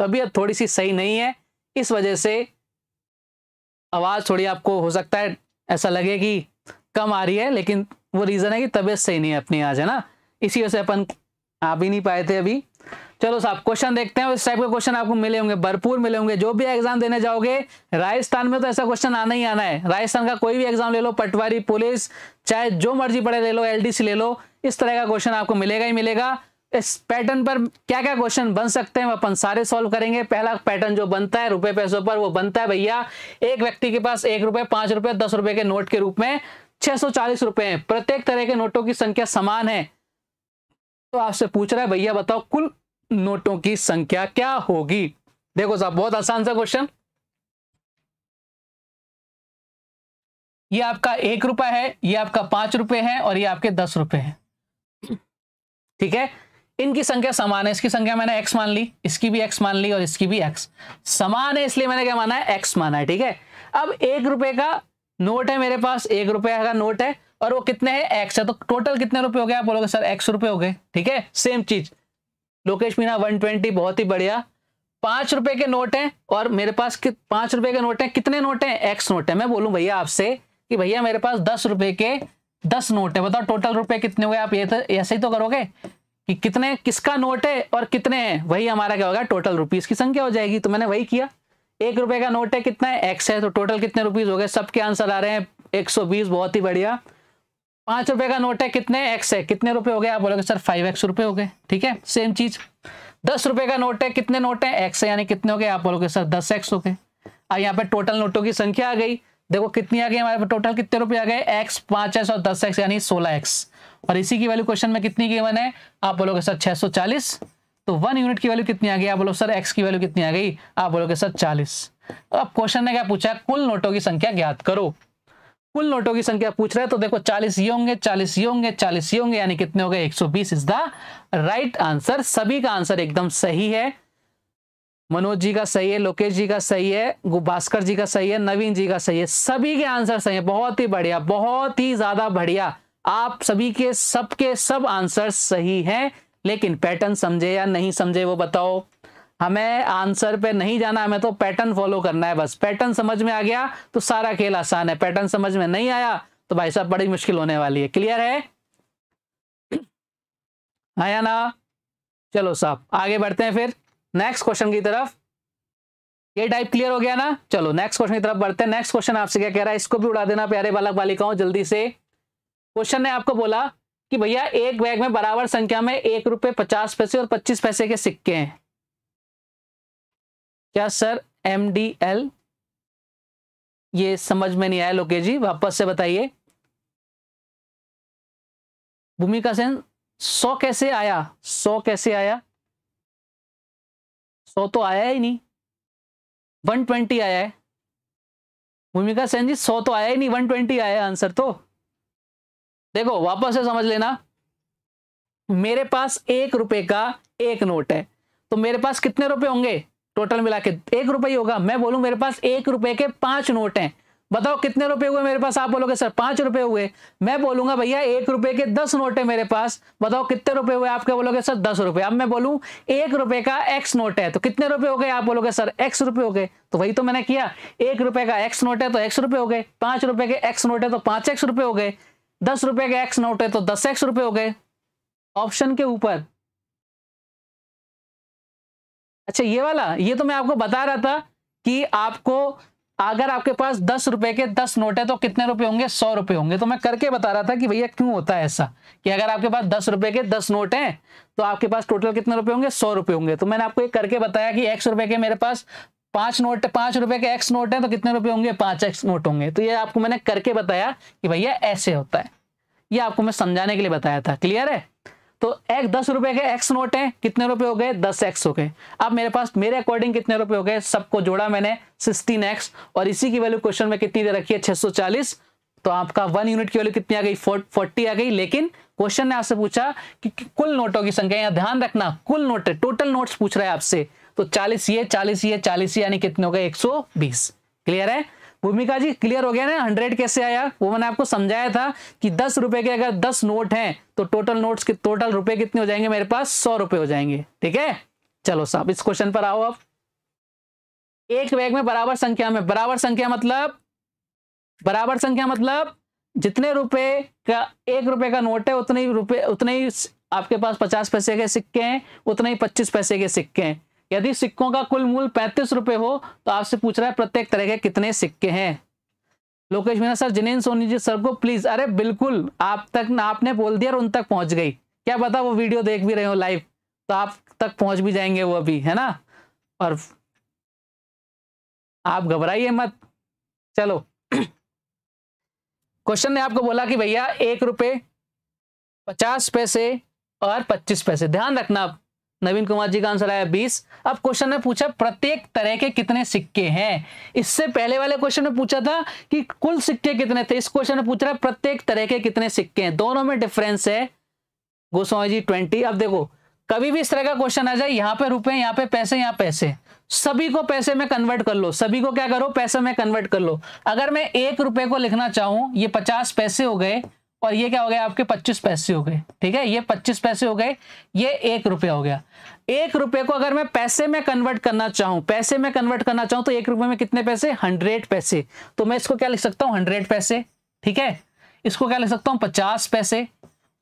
तबीयत थोड़ी सी सही नहीं है इस वजह से आवाज थोड़ी आपको हो सकता है ऐसा लगे कि कम आ रही है लेकिन वो रीज़न है कि तबीयत सही नहीं है अपनी आज है ना इसी वजह से अपन आ भी नहीं पाए थे अभी चलो साहब क्वेश्चन देखते हैं इस टाइप के क्वेश्चन आपको मिले होंगे भरपूर मिले होंगे जो भी एग्जाम देने जाओगे राजस्थान में तो ऐसा क्वेश्चन आना ही आना है राजस्थान का कोई भी एग्जाम ले लो पटवारी पुलिस चाहे जो मर्जी पड़े ले लो एल ले लो इस तरह का क्वेश्चन आपको मिलेगा ही मिलेगा इस पैटर्न पर क्या क्या क्वेश्चन बन सकते हैं अपन सारे सॉल्व करेंगे पहला पैटर्न जो बनता है रुपए पैसों पर वो बनता है भैया एक व्यक्ति के पास एक रुपए पांच रुपए दस रुपए के नोट के रूप में छह सौ चालीस रुपए है प्रत्येक तरह के नोटों की संख्या समान है तो आपसे पूछ रहा है भैया बताओ कुल नोटों की संख्या क्या होगी देखो साहब बहुत आसान सा क्वेश्चन ये आपका एक रुपए है ये आपका पांच रुपए है और ये आपके दस रुपए है ठीक है इनकी संख्या समान है इसकी संख्या मैंने एक्स मान ली इसकी भी एक्स मान ली और इसकी भी एक्स समान है इसलिए मैंने क्या माना है एक्स माना है ठीक है अब एक रुपए का नोट है मेरे पास एक रुपए का नोट है और वो कितने हैं एक्स है तो टोटल कितने रुपए हो गए आप बोलोगे सर एक्स रुपए हो गए ठीक है सेम चीज लोकेश मीना वन ट्वेंटी बहुत ही बढ़िया पांच रुपए के नोट हैं और मेरे पास पांच रुपए के नोट हैं कितने नोट हैं एक्स नोट है मैं बोलूं भैया आपसे कि भैया मेरे पास दस रुपए के दस नोट है बताओ टोटल रुपए कितने हुए आप ये तो ऐसे ही तो करोगे कि कितने किसका नोट है और कितने हैं वही हमारा क्या होगा टोटल रुपीज की संख्या हो जाएगी तो मैंने वही किया एक रुपए का नोट है कितना है एक्स है तो टोटल कितने रुपीज हो गए सबके आंसर आ रहे हैं एक सौ बीस बहुत ही बढ़िया पांच रुपए का नोट है कितने एक्स है कितने रुपए हो गए आप बोलोगे सर फाइव एक्स रुपए हो गए ठीक है सेम चीज दस रुपए का नोट है कितने नोट है एक्स है यानी कितने हो गए आप बोलोगे सर दस एक्स हो गए अब यहाँ पे टोटल नोटों की संख्या आ गई देखो कितनी आ गई हमारे टोटल कितने रुपए आ गए एक्स पांच एक्स और दस एक्स यानी सोलह एक्स और इसी की वैल्यू क्वेश्चन में कितनी गिवन है आप बोलोगे सर 640 तो वन यूनिट की वैल्यू कितनी आ गई आप बोलो सर एक्स की वैल्यू कितनी आ गई आप बोलोगे सर चालीस तो अब क्वेश्चन ने क्या पूछा कुल नोटों की संख्या ज्ञात करो कुल नोटों की संख्या पूछ रहे हैं तो देखो 40 ये होंगे 40 ये होंगे 40 ये होंगे यानी कितने हो गए 120 इज द राइट आंसर सभी का आंसर एकदम सही है मनोज जी का सही है लोकेश जी का सही है भास्कर जी का सही है नवीन जी का सही है सभी के आंसर सही है बहुत ही बढ़िया बहुत ही ज्यादा बढ़िया आप सभी के सबके सब आंसर सही हैं लेकिन पैटर्न समझे या नहीं समझे वो बताओ हमें आंसर पे नहीं जाना हमें तो पैटर्न फॉलो करना है बस पैटर्न समझ में आ गया तो सारा खेल आसान है पैटर्न समझ में नहीं आया तो भाई साहब बड़ी मुश्किल होने वाली है क्लियर है [clears throat] आया ना चलो साहब आगे बढ़ते हैं फिर नेक्स्ट क्वेश्चन की तरफ ये टाइप क्लियर हो गया ना चलो नेक्स्ट क्वेश्चन की तरफ बढ़ते हैं नेक्स्ट क्वेश्चन आपसे क्या कह रहा है इसको भी उड़ा देना प्यारे बालक बालिकाओं जल्दी से क्वेश्चन ने आपको बोला कि भैया एक बैग में बराबर संख्या में एक रुपए पचास पैसे और पच्चीस पैसे के सिक्के हैं क्या सर एम डी एल ये समझ में नहीं आया लोके जी वापस से बताइए भूमिका सेन सौ कैसे आया सौ कैसे आया सौ तो आया ही नहीं वन ट्वेंटी आया है भूमिका सेन जी सौ तो आया ही नहीं वन ट्वेंटी आया आंसर तो देखो वापस से समझ लेना मेरे पास एक रुपए का एक नोट है तो मेरे पास कितने रुपए होंगे टोटल मिला के एक रुपये ही होगा मैं बोलूं मेरे पास एक रुपए के पांच नोट हैं बताओ कितने रुपए हुए मेरे पास आप बोलोगे सर पांच रुपए हुए मैं बोलूंगा भैया एक रुपए के दस नोट है मेरे पास बताओ कितने रुपए हुए आप क्या बोलोगे सर दस रुपए अब मैं बोलूं एक रुपए का एक्स नोट है तो कितने रुपए हो गए आप बोलोगे सर एक्स रुपए हो गए तो वही तो मैंने किया एक रुपए का एक्स नोट है तो एक्स रुपए हो गए पांच रुपए के एक्स नोट है तो पांच एक्स रुपए हो गए दस रुपए का एक्स नोट है तो दस एक्स रुपए हो गए ऑप्शन के ऊपर अच्छा ये वाला ये तो मैं आपको बता रहा था कि आपको अगर आपके पास दस रुपए के दस नोट है तो कितने रुपए होंगे सौ रुपए होंगे तो मैं करके बता रहा था कि भैया क्यों होता है ऐसा कि अगर आपके पास दस रुपए के दस नोट हैं तो आपके पास टोटल कितने रुपए होंगे सौ रुपए होंगे तो मैंने आपको ये करके बताया कि एक्स रुपए के मेरे पास पांच नोट पांच रुपए के एक्स नोट है तो कितने रुपए होंगे पांच एक्स नोट होंगे तो ये आपको मैंने करके बताया कि भैया ऐसे होता है ये आपको मैं समझाने के लिए बताया था क्लियर है तो एक दस रुपए के एक्स नोट हैं कितने रुपए हो गए दस एक्स हो गए अब मेरे पास मेरे अकॉर्डिंग कितने रुपए हो गए सबको जोड़ा मैंने सिक्सटीन एक्स और इसी की वैल्यू क्वेश्चन में कितनी दे रखी है चालीस तो आपका वन यूनिट की वैल्यू कितनी आ गई फोर्टी आ गई लेकिन क्वेश्चन ने आपसे पूछा कि कुल नोटों की संख्या यहाँ ध्यान रखना कुल नोट टोटल नोट्स पूछ रहा है आपसे तो चालीस ये चालीस ये चालीस यानी कितने हो गए एक क्लियर है भूमिका जी क्लियर हो गया ना हंड्रेड कैसे आया वो मैंने आपको समझाया था कि दस रुपए के अगर दस नोट हैं तो टोटल नोट्स के टोटल रुपए कितने हो जाएंगे मेरे पास सौ रुपए हो जाएंगे ठीक है चलो साहब इस क्वेश्चन पर आओ आप एक बैग में बराबर संख्या में बराबर संख्या मतलब बराबर संख्या मतलब जितने रुपए का एक रुपए का नोट है उतने ही रुपए उतने ही आपके पास पचास पैसे के सिक्के हैं उतने ही पच्चीस पैसे के सिक्के हैं यदि सिक्कों का कुल मूल्य पैंतीस रुपए हो तो आपसे पूछ रहा है प्रत्येक तरह के कितने सिक्के हैं लोकेश मीना सर जिनेन सोनी जी सर को प्लीज अरे बिल्कुल आप तक ना आपने बोल दिया और उन तक पहुंच गई क्या पता वो वीडियो देख भी रहे हो लाइव तो आप तक पहुंच भी जाएंगे वो अभी है ना और आप घबराइए मत चलो क्वेश्चन ने आपको बोला कि भैया एक रुपये पचास पैसे और पच्चीस पैसे ध्यान रखना आप नवीन कुमार जी का आंसर आया बीस अब क्वेश्चन में पूछा प्रत्येक तरह के कितने सिक्के हैं इससे पहले वाले क्वेश्चन में पूछा था कि कुल सिक्के कितने थे इस क्वेश्चन में पूछ रहा है प्रत्येक तरह के कितने सिक्के हैं दोनों में डिफरेंस है गोस्वामी जी ट्वेंटी अब देखो कभी भी इस तरह का क्वेश्चन आ जाए यहाँ पे रुपए यहाँ पे पैसे यहाँ पैसे सभी को पैसे में कन्वर्ट कर लो सभी को क्या करो पैसे में कन्वर्ट कर लो अगर मैं एक रुपए को लिखना चाहूं ये पचास पैसे हो गए और ये क्या हो गया आपके पच्चीस पैसे हो गए ठीक है ये पच्चीस पैसे हो गए ये एक रुपया हो गया एक रुपये को अगर मैं पैसे में कन्वर्ट करना चाहूँ पैसे में कन्वर्ट करना चाहूँ तो एक रुपये में कितने पैसे हंड्रेड पैसे तो मैं इसको क्या लिख सकता हूँ हंड्रेड पैसे ठीक है इसको क्या लिख सकता हूँ पचास पैसे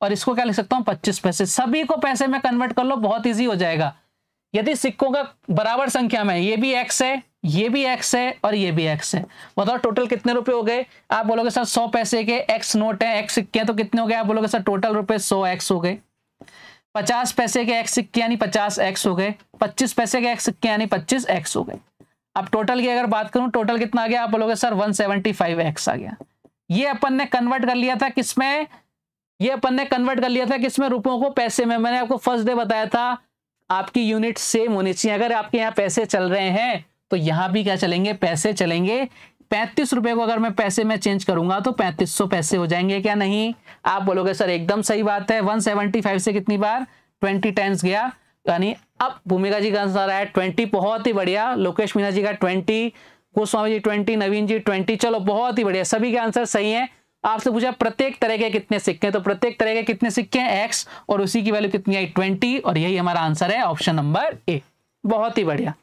और इसको क्या लिख सकता हूँ पच्चीस पैसे सभी को पैसे में कन्वर्ट कर लो बहुत ईजी हो जाएगा यदि सिक्कों का बराबर संख्या में ये भी एक्स है ये भी एक्स है और ये भी एक्स है बताओ टोटल कितने रुपए हो गए आप बोलोगे सर सौ पैसे के एक्स नोट है एक्स सिक्के तो कितने हो गए आप बोलोगे सर टोटल रुपए सौ एक्स हो गए पचास पैसे के एक्स सिक्के यानी पचास एक्स हो गए पच्चीस पैसे के एक्स सिक्के यानी पच्चीस एक्स हो गए अब टोटल की अगर बात करूं टोटल कितना आ गया आप बोलोगे सर वन एक्स आ गया ये अपन ने कन्वर्ट कर लिया था किसमें ये अपन ने कन्वर्ट कर लिया था किसमें रुपयों को पैसे में मैंने आपको फर्स्ट डे बताया था आपकी यूनिट सेम होनी चाहिए अगर आपके यहाँ पैसे चल रहे हैं तो यहां भी क्या चलेंगे पैसे चलेंगे पैंतीस रुपए को अगर मैं पैसे में चेंज करूंगा तो पैंतीस सौ पैसे हो जाएंगे क्या नहीं आप बोलोगे सर एकदम सही बात है 175 से कितनी बार 20 टाइम्स गया यानी अब भूमिका जी का आंसर आया 20 बहुत ही बढ़िया लोकेश मीना जी का 20 गोस्वामी जी 20 नवीन जी 20 चलो बहुत ही बढ़िया सभी के आंसर सही है आपसे पूछा प्रत्येक तरह के कितने सिक्के तो प्रत्येक तरह के कितने सिक्के हैं एक्स और उसी की वैल्यू कितनी आई ट्वेंटी और यही हमारा आंसर है ऑप्शन नंबर ए बहुत ही बढ़िया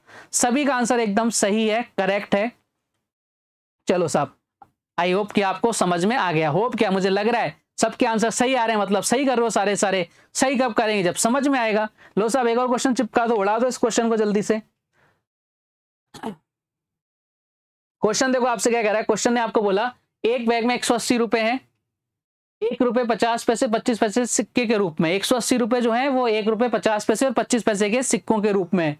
सभी का आंसर एकदम सही है करेक्ट है चलो साहब आई होप कि आपको समझ में आ गया होप क्या मुझे लग रहा है सबके आंसर सही आ रहे हैं मतलब सही कर रहे हो सारे सारे सही कब करेंगे जब समझ में आएगा लो साहब एक और क्वेश्चन चिपका दो उड़ा दो इस क्वेश्चन को जल्दी से क्वेश्चन देखो आपसे क्या कह रहा है क्वेश्चन ने आपको बोला एक बैग में एक सौ अस्सी रुपए है एक रुपए पचास पैसे पच्चीस पैसे सिक्के के रूप में एक सौ अस्सी रुपए जो है वो एक रुपए पचास पैसे और पच्चीस पैसे के सिक्कों के रूप में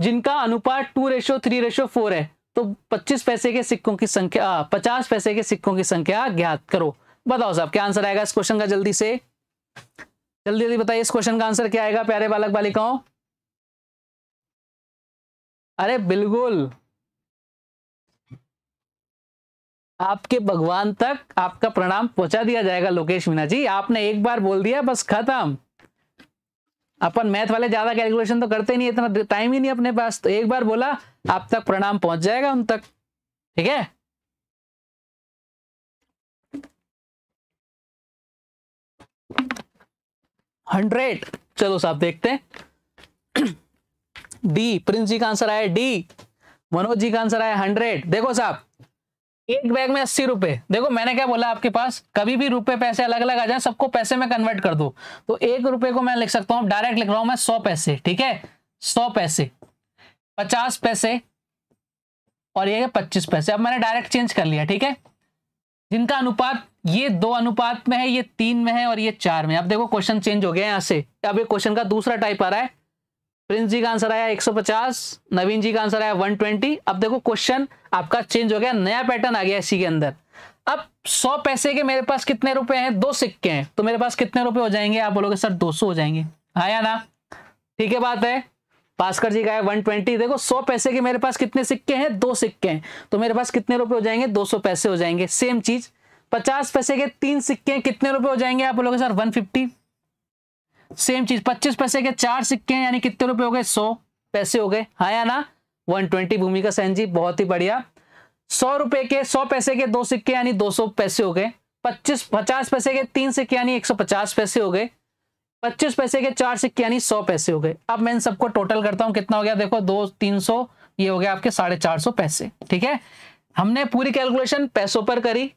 जिनका अनुपात two ratio three ratio four है तो पच्चीस पैसे के सिक्कों की संख्या पचास पैसे के सिक्कों की संख्या ज्ञात करो बताओ साहब क्या आंसर आएगा इस क्वेश्चन का जल्दी से जल्दी जल्दी बताइए इस क्वेश्चन का आंसर क्या आएगा प्यारे बालक बालिकाओं अरे बिल्कुल आपके भगवान तक आपका प्रणाम पहुंचा दिया जाएगा लोकेश मीना जी आपने एक बार बोल दिया बस खत्म अपन मैथ वाले ज्यादा कैलकुलेशन तो करते नहीं इतना टाइम ही नहीं अपने पास तो एक बार बोला आप तक प्रणाम पहुंच जाएगा उन तक ठीक है हंड्रेड चलो साहब देखते हैं [clears throat] डी प्रिंस जी का आंसर आया डी मनोज जी का आंसर आया हंड्रेड देखो साहब एक बैग में अस्सी रुपए देखो मैंने क्या बोला आपके पास कभी भी रुपए पैसे अलग अलग आ जाए सबको पैसे में कन्वर्ट कर दो तो एक रुपए को मैं लिख सकता हूं डायरेक्ट लिख रहा हूं मैं सौ पैसे ठीक है सौ पैसे पचास पैसे और ये पच्चीस पैसे अब मैंने डायरेक्ट चेंज कर लिया ठीक है जिनका अनुपात ये दो अनुपात में है ये तीन में है और ये चार में अब देखो क्वेश्चन चेंज हो गया यहां से अब ये क्वेश्चन का दूसरा टाइप आ रहा है प्रिंस जी का आंसर आया 150 नवीन जी का आंसर आया 120 अब देखो क्वेश्चन आपका चेंज हो गया नया पैटर्न आ गया इसी के अंदर अब 100 पैसे के मेरे पास कितने रुपए हैं दो सिक्के हैं तो मेरे पास कितने रुपए हो जाएंगे आप बोलोगे सर 200 हो जाएंगे हाँ या ना ठीक है बात है भास्कर जी का वन ट्वेंटी देखो सौ पैसे के मेरे पास कितने सिक्के हैं दो सिक्के हैं तो मेरे पास कितने रुपए हो जाएंगे दो पैसे हो जाएंगे सेम चीज पचास पैसे के तीन सिक्के कितने रुपए हो जाएंगे आप बोलोगे सर 150 सेम चीज पच्चीस पैसे के चार सिक्के यानी कितने रुपए हो गए सौ पैसे हो गए हाँ या ना वन ट्वेंटी भूमिका सहन जी बहुत ही बढ़िया सौ रुपए के सौ पैसे के दो सिक्के यानी दो सौ पैसे हो गए पच्चीस पचास पैसे के तीन सिक्के यानी एक सौ पचास पैसे हो गए पच्चीस पैसे के चार सिक्के यानी सौ पैसे हो गए अब मैं इन सबको टोटल करता हूँ कितना हो गया देखो दो तीन सौ ये हो गया आपके साढ़े चार सौ पैसे ठीक है हमने पूरी कैलकुलेशन पैसों पर करी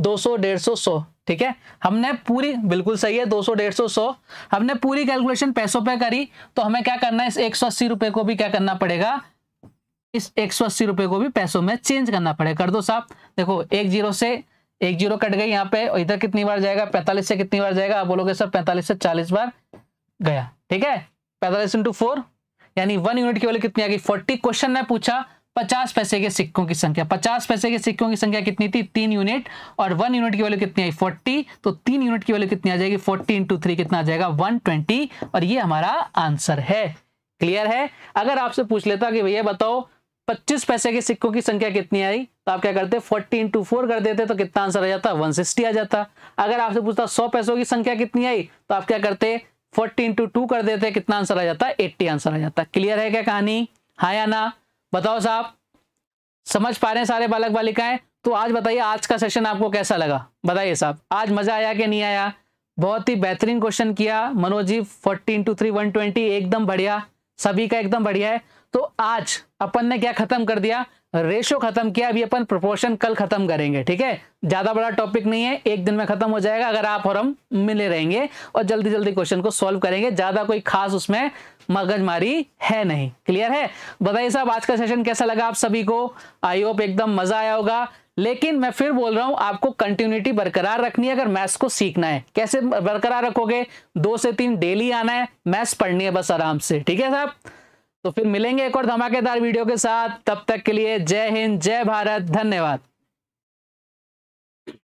दो सौ डेढ़ सौ सौ ठीक है हमने पूरी बिल्कुल सही है 200 सौ सौ हमने पूरी कैलकुलेशन पैसों पे करी तो हमें क्या करना है इस एक रुपए को भी क्या करना पड़ेगा इस एक रुपए को भी पैसों में चेंज करना पड़ेगा कर दो साहब देखो एक जीरो से एक जीरो कट गई यहाँ पे इधर कितनी बार जाएगा पैंतालीस से कितनी बार जाएगा आप बोलोगे सर पैंतालीस से चालीस बार गया ठीक है पैंतालीस इंटू फोर यानी वन यूनिट की वैल्यू कितनी आ गई फोर्टी क्वेश्चन ने पूछा पचास पैसे के सिक्कों की संख्या पचास पैसे के सिक्कों की संख्या कितनी थी तीन यूनिट और वन यूनिट की वैल्यू कितनी आई फोर्टी तो तीन यूनिट की वैल्यू कितनी आ जाएगी फोर्टी इंटू थ्री कितना आ जाएगा वन ट्वेंटी और ये हमारा आंसर है क्लियर है अगर आपसे पूछ लेता कि भैया बताओ पच्चीस पैसे के सिक्कों की संख्या कितनी आई तो आप क्या करते फोर्टी इंटू फोर कर देते तो कितना आंसर आ जाता वन सिक्सटी आ जाता अगर आपसे पूछता सौ पैसों की संख्या कितनी आई तो आप क्या करते फोर्टी इंटू टू कर देते कितना आंसर आ जाता एट्टी आंसर आ जाता क्लियर है क्या कहानी हाँ या ना बताओ साहब समझ पा रहे हैं सारे बालक बालिकाएं तो आज बताइए आज का सेशन आपको कैसा लगा बताइए साहब आज मजा आया कि नहीं आया बहुत ही बेहतरीन क्वेश्चन किया Manoj ji fourteen two three one twenty एकदम बढ़िया सभी का एकदम बढ़िया है तो आज अपन ने क्या खत्म कर दिया रेशो खत्म किया अभी अपन प्रोपोर्शन कल खत्म करेंगे ठीक है ज्यादा बड़ा टॉपिक नहीं है एक दिन में खत्म हो जाएगा अगर आप और हम मिले रहेंगे और जल्दी जल्दी क्वेश्चन को सॉल्व करेंगे ज्यादा कोई खास उसमें मगजमारी है नहीं क्लियर है बताइए साहब आज का सेशन कैसा लगा आप सभी को आई होप एकदम मजा आया होगा लेकिन मैं फिर बोल रहा हूं आपको कंटिन्यूटी बरकरार रखनी है अगर मैथ्स को सीखना है कैसे बरकरार रखोगे दो से तीन डेली आना है मैथ्स पढ़नी है बस आराम से ठीक है साहब तो फिर मिलेंगे एक और धमाकेदार वीडियो के साथ तब तक के लिए जय हिंद जय भारत धन्यवाद